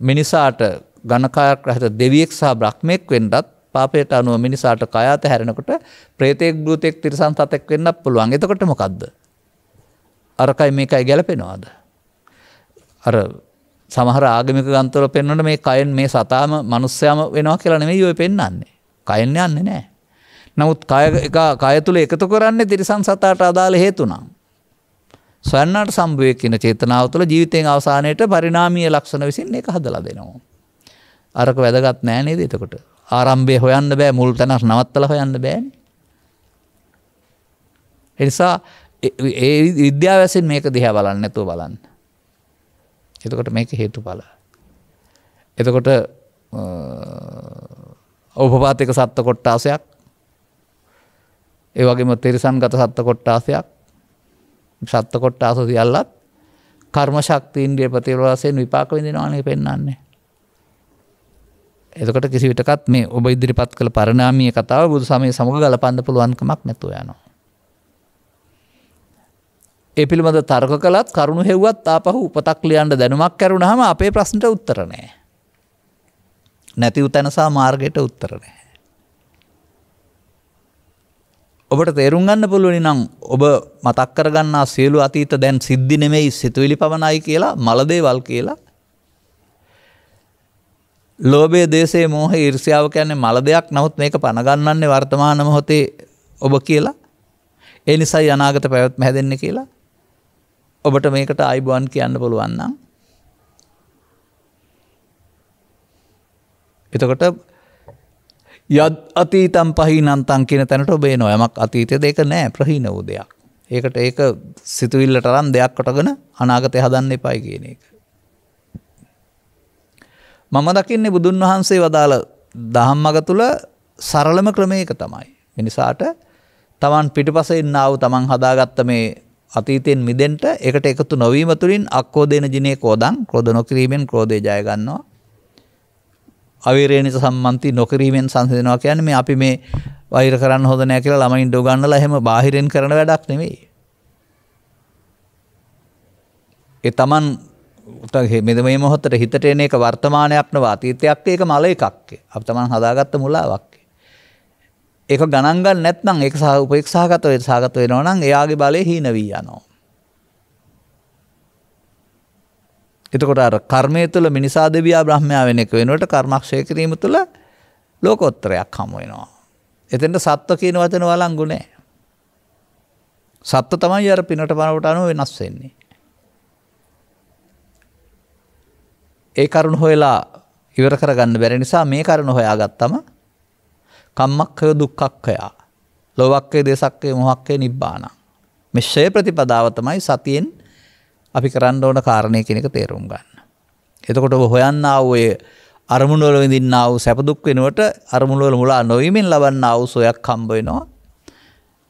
මිනිසාට ගණකායක් රහත දෙවියෙක් සහ බ්‍රහ්මයෙක් වෙන්ඩත් පාපයට අනුව මිනිසාට කයාත හැරෙනකොට ප්‍රේතෙක් ගෘතෙක් තිරිසන් සතෙක් වෙන්න පුළුවන් එතකොට මොකක්ද. අරකයි මේකයි ගැලපෙනවාද. අර සමහර ආගමික ගන්තවල පෙන්වට මේ කයෙන් මේ සතාම මනුස්්‍යයම වෙනවා කියලා නෙමෙයි ඔය පෙන්න්නන්නේ කයෙන් යන්නේ නෑ. නමුත් කය තුළ එකතු කරන්නේ තිරිසන් සතාට අදාළ හේතුනම්. සොයන්නට සම්භුවක් කියන චේතනාව තුළ ජීවිතයෙන් අවසානයට පරිනාමිය ලක්ෂණ විසින් එක හදල දෙනවා. අරක වැදගත් නෑනේද එතකොට ආරම්භය හොයන්න බෑ මුල් තැනක් නවත්තල හොයන්න බෑන. එනිසා ඒ විද්‍යාවැසින් මේක දිහ බලන්න ඇතුව බලන්න. එතකොට මේක හේතුඵල. එතකොට ඔබපාතික සත්ව කොට්ටාසයක් ඒ වගේම තිරිසන් ගත සත්ව කොට්ටාසයක් සත්ව කොට්ටාස සියල්ලත් කර්ම ශක්තිීන්ද්‍රිය ප්‍රතිවරවාසයෙන් විපාක විඳිනවානේ පෙන්න්නන්නේ. එතකට කිසිවිටකත් මේ ඔබ ඉදිරිපත් කළ පරණාමිය කතාව බුදු සමය සමඟ ගලපන්න පුළුවන්කමක් නැතුව යනවා. ඒ පිළිබඳ තර්ක කළත් කරුණු හෙව්වත් ආපහු උපතක් ලියන්ට දැනුමක් කරුණ හම අපේ ප්‍රශ්නට උත්තරණය. නැතිව තැනසා මාර්ගයට උත්තරණය. ඔබට තේරුම් ගන්න පුළුවනි නම් ඔබ මතක් කරගන්නා සියලු අතීත දැන් සිද්ධි නෙමෙයි සිතුවිලි පවනයි කියලා මලදේවල් කියලා. ලෝබේ දේශේ මෝහ ඉර්සියාව කියන්නේ මල දෙයක් නමුත් මේක පණගන්නන්නේ වර්තමානම හොතේ ඔබ කියලා. ඒ නිසයි අනාගත පැවැත්ම හැදෙන්නේ කියලා ඔබට මේකට අයිබුවන් කියන්න පුළුවන්නම්. එතකොට යත් අතීතම් පහි නන්තන් කියන තැනට ඔබේ නොයමක් අතීතය දෙක නෑ ප්‍රහීන වූ දෙයක්. ඒකට ඒක සිතුවිල්ල ටරම් දෙයක් කොටගෙන අනාගතය හදන්න එපයි කියන එක. මම දකින්නේ බුදුන් වහන්සේ වදාළ දහම්මග තුළ සරලම ක්‍රමයක තමයි. මිනිසාට තමන් පිටිපස ඉන්නාව තමන් හදාගත්ත මේ අතීතයෙන් මිදෙන්ට ඒකට එකතු නොවීම තුළින් අක්කෝදේන ජිනේ කෝදං ක්‍රෝධ නොකිරීමෙන් ක්‍රෝධය ජය ගන්නවා. අවීරේනිස සම්මන්ති නොකිරීමෙන් සංසිඳනවා කියන්නේ මේ අපි මේ වෛර කරන්න හොඳ නැහැ කියලා ළමයින්ට උගන්වලා එහෙම බාහිරින් කරන වැඩක් නෙවෙයි. ඒ තමන් මෙද මේ මොහොතේ හිතට එන එක වර්තමානයක් නෙවෙයි අතීතයක් ඒක මල එකක්. අපි තමන් හදාගත්ත මුලාවක්. ඒක ගණන් ගන්න නැත්නම් ඒක සහ උපේක්ෂාගත වේ සාගත වෙනවා නම් එයාගේ බලය හීන වී යනවා. එතකොට අර කර්මය තුළ මිනිසා දෙවියා බ්‍රහ්මයා වෙන එක වෙනුවට කර්මක්ෂය කිරීම තුළ ලෝකෝත්තරයක් හමු වෙනවා. එතෙන්ට සත්ව කියන වචන වලංගු නෑ. සත්ව තමයි අර පිනට පනවට අනුව වෙනස් වෙන්නේ. ඒ කරුණු හොයලා ඉවර කරගන්න බැරි නිසා මේ කරුණු හොයාගත්තම කම්මක්කය දුක්කක්කයා. ලොවක්කේ දෙසක්කේ මොහක්කේ නිබ්බාන. මෙශ්ෂය ප්‍රතිපදාවතමයි සතියෙන් අපි කරන්න ඕන කාරණය කෙනෙක තේරුම් ගන්න. එතකොට හොයන්න ඔය අරමුණුවල විඳන්නාව සැපදුක් වෙනුවට අරමුණුවල මුලා නොවීමෙන් ලබන්න අව සොයක් කම්බයිනවා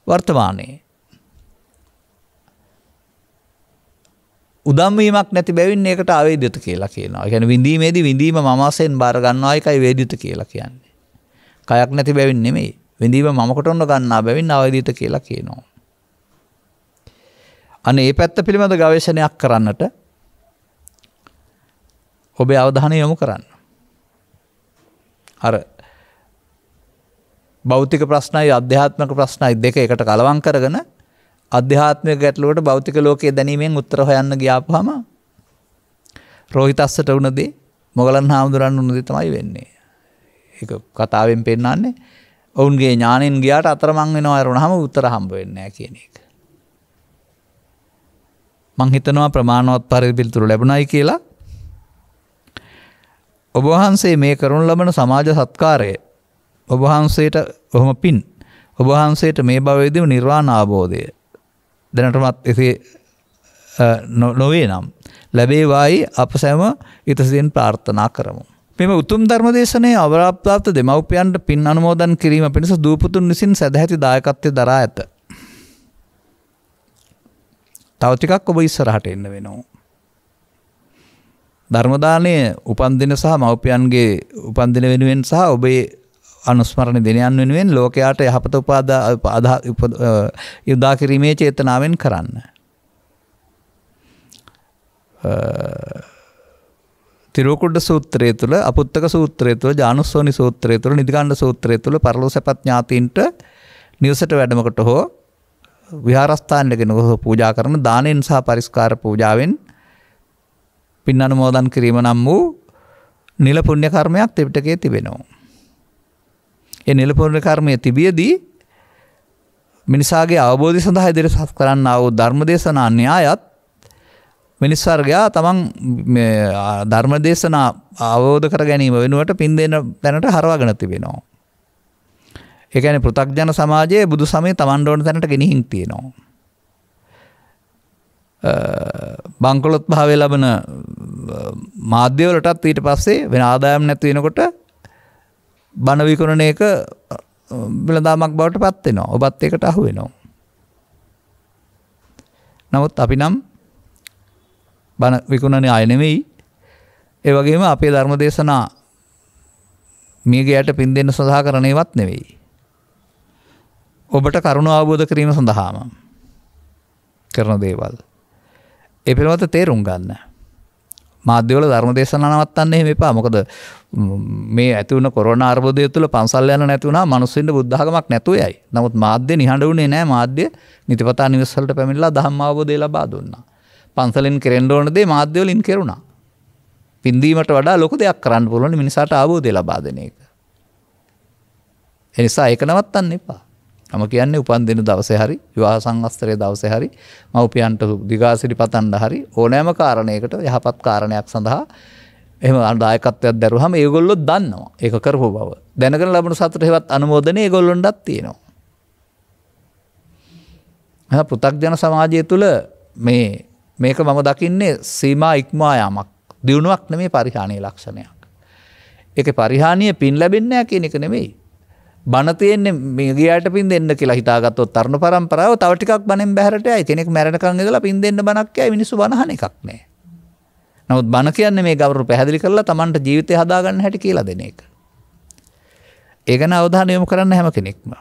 වර්තමානයේ. උදම්වීමක් නැති බැවින් ඒකට අවේදත කියලා කියනවා ගැන විඳීමේදී විඳීම මසයෙන් බාරගන්නවා එකයි වේදිත කියලා කියන්නේ. කයක් නැති බැවින් නෙමෙයි. විඳීම මම කොටොන්න ගන්නා බැවින් අවදිත කියලා කියනවා. අනේ මේ පැත්ත පිළිබඳ ගවේෂණයක් කරන්නට ඔබේ අවධානය යොමු කරන්න. අර බෞතික ප්‍රශ්නයි අධ්‍යාත්මක ප්‍රශ්නයි දෙක එකට කලවම් කරගෙන අධ්‍යාත්මය ගැටලුවට බෞතික ලෝකයේ දැනීමෙන් උත්තර හොයන්න ගියාපුහම රෝහිතස්සට වුණ දේ මොගලන් හාමුදුරන් වුණ දේ තමයි වෙන්නේ. එක කතාවෙන් පෙන්නන්නේ ඔවුන්ගේ ඥානෙන් ගියාට අතරමං වෙනවා අරුණහම උත්තර හම්බ වෙන්න කියන එක. මංහිතනවා ප්‍රමාණවත් පරි පිල්තුරු ලැබුණයි කියලා ඔබවහන්සේ මේ කරුණු ලබන සමාජ සත්කාරය ඔබහන්සේට ඔහොම පින් ඔබහන්සේට මේ භවේදම නිර්වාණ ආබෝධය දැනටමත් එසේ නොවේ නම් ලැබේවායි අප සැම ඉතසියෙන් ප්‍රාර්ථනා කරමු. මෙම උතුම් ධර්ම දේශනය අවරාප්තාත දෙමව්පියන්ට පින් අනුමෝදන් කිරීම පිණිස දූපතුන් විසින් සැදැහැති දායකත්වය දරා ඇත. තවතිකක් ඔබ ඉස්සරහට එන්න වෙනවා. ධර්මදානය උපන්දින සහ මව්පියන්ගේ උපන්දින වෙනුවෙන් සහ ඔබේ අනුස්මරණ දෙනයන් වෙනුවෙන් ලෝකයාට යහපත උපාදා යුදා කිරීමේ චේතනාවෙන් කරන්න. තිරුකුඩ සූත්‍රය තුළ අපපුත්තක සූත්‍රය තුළ ජානුස්සෝනි සූත්‍රය තුළ නිදිගණ්ඩ සූත්‍රය තුළ පරලෝ සැපත්ඥාතීන්ට නිවසට වැඩමකට හෝ විහාරස්ථානයගෙන හෝ පූජා කරන දානයෙන් සහ පරිස්කාර පූජාවෙන් පින් අනුමෝදන් කිරීම නම් වූ නිලපුුණ්‍ය කර්මයක් තෙපිටකේ තිබෙනවා. එ නිලපුුණ්‍ය කර්මය තිබියදී මිනිසාගේ අවබෝධි සඳහා ඉදිරි සත් කරන්න වූ ධර්මදේශනා න්‍යායත් මිනිස්සර්ගයා තමන් ධර්ම දේශනා අවබෝධ කර ගැනීම වෙනුවට පින් දෙන්න තැනට හරවාගෙන තිබෙනවා. එකන පෘතක්ජන සමාජයේ බුදු සමය තමන්ඩෝන තැනට ගෙනහින් තියෙනවා. බංකොලොත් භාවය ලබන මාධ්‍යවලටත් ඊට පස්සේ වෙන ආදායම් නැතිවෙනකොට බණවිකරණයක බලදාමක් බවට පත්වෙනවා ඔබත් එකට අහුවෙනවා. නමුත් අපි නම් බණ විකුණන අයනෙවෙයි ඒ වගේම අපේ ධර්ම දේශනා මේගේයට පින් දෙන්න සඳහා කරනයවත් නෙවෙයි. ඔබට කරුණු අවබෝධ කිරීම සඳහාම කරන දේවල්. එ පිළවත තේරුම් ගන්න. මාධ්‍යවල ධර්ම දේශනාවත්තන්න එහෙම එපා මොකද මේ ඇතිවන කොරන අර්බෝධය තුළ පන්සල් යන නැතිවුණා මනුස්සෙන්ට බුද්ධහමක් නැතු යයි නමුත් මාධ්‍ය නිහඬ වුණේ නෑ මාධ්‍ය නිතිපතා නිවසලට පැමිල්ලා දහම් අවබෝධය ලබා දුන්නා. පන්සලෙන් කරෙන්ඩ ඕන දේ මාධ්‍යවලින් කෙරුණා. පින්දීමට වඩා ලොක දෙයක් කරන්න පුළුවන් මිනිසාට අවබෝධය ලබාදන එක. එනිසා ඒක නවත්තන්න එපා. ම කියන්නේ උපන් දෙන දවස හරි විවාහ සංවස්තරය දවස හරි මවපියන්ට දිගාසිරි පතන්ඩ හරි ඕනෑම කාරණයකට යහපත් කාරණයක් සඳහා එම අදායකත්වයක් දැරුහම ඒගොල්ලො දන්නවා එක කරපු බව දැනකර ලබන සතට හෙවත් අනුමෝදනය ගොල්ලොන්ටත් තියෙනවා. පෘතක් ජන සමාජය තුළ මේ මේක මම දකින්නේ සීමා ඉක්මවා යාමක් දියුණුවක් නෙමේ පරිහානය ලක්ෂණයක්. එක පරිහානිය පින් ලැබෙන්නෑ කියන එක නෙමෙයි. බනතියෙන්නේ මේගේයට පින් දෙන්න කියලා හිතාගත්තොත් තරුණ පරම්පරාව තව ටිකක් බණෙන් බැහැරට යයි කෙනෙක් මැරණකන් ඉඳලා පින් දෙන්න බණක් යයි මිනිස්සු බනහන එකක් නෑ. නමුත් බණ කියන්නේ මේ ගෞරව පැහැදිලි කරලා Tamanට ජීවිතය හදාගන්න හැටි කියලා දෙන එක. ඒ ගැන අවධානය යොමු කරන්න හැම කෙනෙක්ම.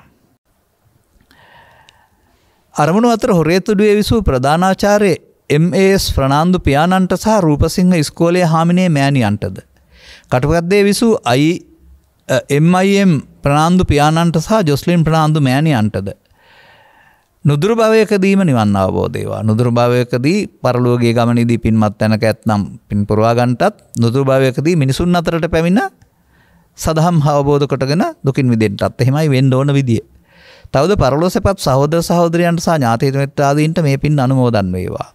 අරමුණු අතර හොරේතුඩුවේ විසූ ප්‍රධානාචාර්ය එම්ඒස් ප්‍රනාන්දු පියාණන්ට සහ රූපසිංහ ස්කෝලය හාමිනේ මෑණියන්ටද. කටුගත්දේ විසූ අයි එම්යිම් ප්‍රනාන්දු පියාණන්ට සහ ජොස්ලින් ප්‍රනාන්දු මෑණියන්ටද. නුදුර භවයකදීම නිවන් අවබෝධේවා නුදුර භවයකදී පරලෝගේ ගමනිදී පින්මත් තැනක ඇත්නම් පින් පුරවාගන්ටත් නුදුර භවයකදී මිනිසුන් අතරට පැමිණ සදහම් හවබෝධ කොටගෙන දුකින් විදෙන්ටත් එහෙමයි වෙන්න ඕන විදිිය. තවද පරලො සැපත් සහෝදර සහෝදරයන්ට සහ ඥාතීතමත්තාදීන්ට මේ පින් අනුමෝදන් වේවා.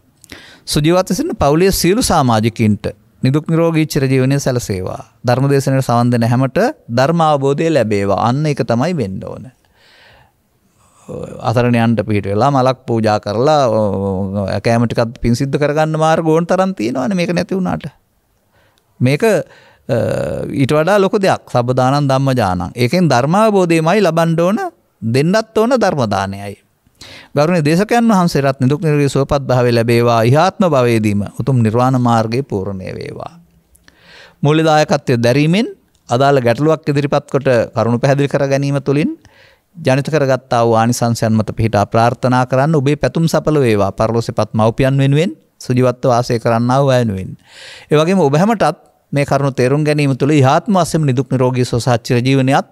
සුජීවත්වසින්න පවුලේ සියලු සාමාජිකින්ට නිදුක් නිරෝගී චිරජීවනය සැලසේවා. ධර්මදේශනයට සවන්දන හැමට ධර්මාබෝධය ලැබේවා අන්න එක තමයි වෙන්න ඕන. අතරණයන්ට පිට වෙලා මලක් පූජා කරලා ඇකෑමටිකත් පින් සිද්ධ කරගන්න මාර් ගෝන් තරන් තියෙනවාන මේක නැති වුණාට. මේක ඊට වඩා ලොක දෙයක් සබදානන් ධම්ම ජානන් ඒකෙන් ධර්මාබෝධයමයි ලබන්ඩ ඕන දෙන්නත් ඕන ධර්මදානයයි ගරුණ දේශකයන් වහන්සේරත් නිදුක් නිරෝගී සුවපත් භාවය ලැබේවා ඉහාත්ම භවයේදීම උතුම් නිර්වාණ මාර්ගයේ පූර්ණය වේවා. මූල්‍ය දායකත්වය දැරීමෙන් අදාළ ගැටලුවක් ඉදිරිපත් කොට කරුණු පැහැදිලි කර ගැනීම තුළින් ජනිත කරගත්තා වූ ආනිසංසයන් මත පිහිටා ප්‍රාර්ථනා කරන්න ඔබේ පැතුම් සඵල වේවා. පරලෝසෙපත් මව්පියන් වෙනුවෙන් සුජීවත්ව වාසය කරන්නා වූ අය වෙනුවෙන්. ඒ වගේම ඔබ හැමටත් මේ කරුණු තේරුම් ගැනීම තුළ ඉහාත්ම වශයෙන් නිදුක් නිරෝගී සුවසහත් චිර ජීවනයත්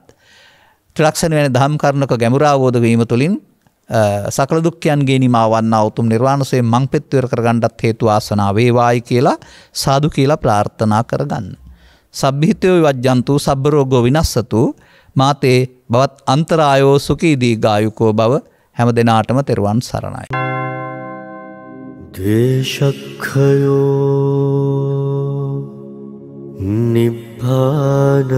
ත්‍රිලක්ෂණ වෙන දහම් කරුණක ගැඹුරු අවබෝධ වීම තුළින් සකල දුක්ඛයන්ගේ නිමා වන්නා උතුම් නිර්වාණසේ මං පෙත්වර කරගන්නත් හේතු ආසනා වේවායි කියලා සාදු කියලා ප්‍රාර්ථනා කරගන්න. සබ්බිහිතෝ විවජ්ජන්තු සබ්බ රෝගෝ විනස්සතු මාතේ බවත් අන්තරායෝ සුඛී දීගායුකෝ බව හැම දිනාටම තෙරුවන් සරණයි. දේශක්ඛයෝ නිබ්බානං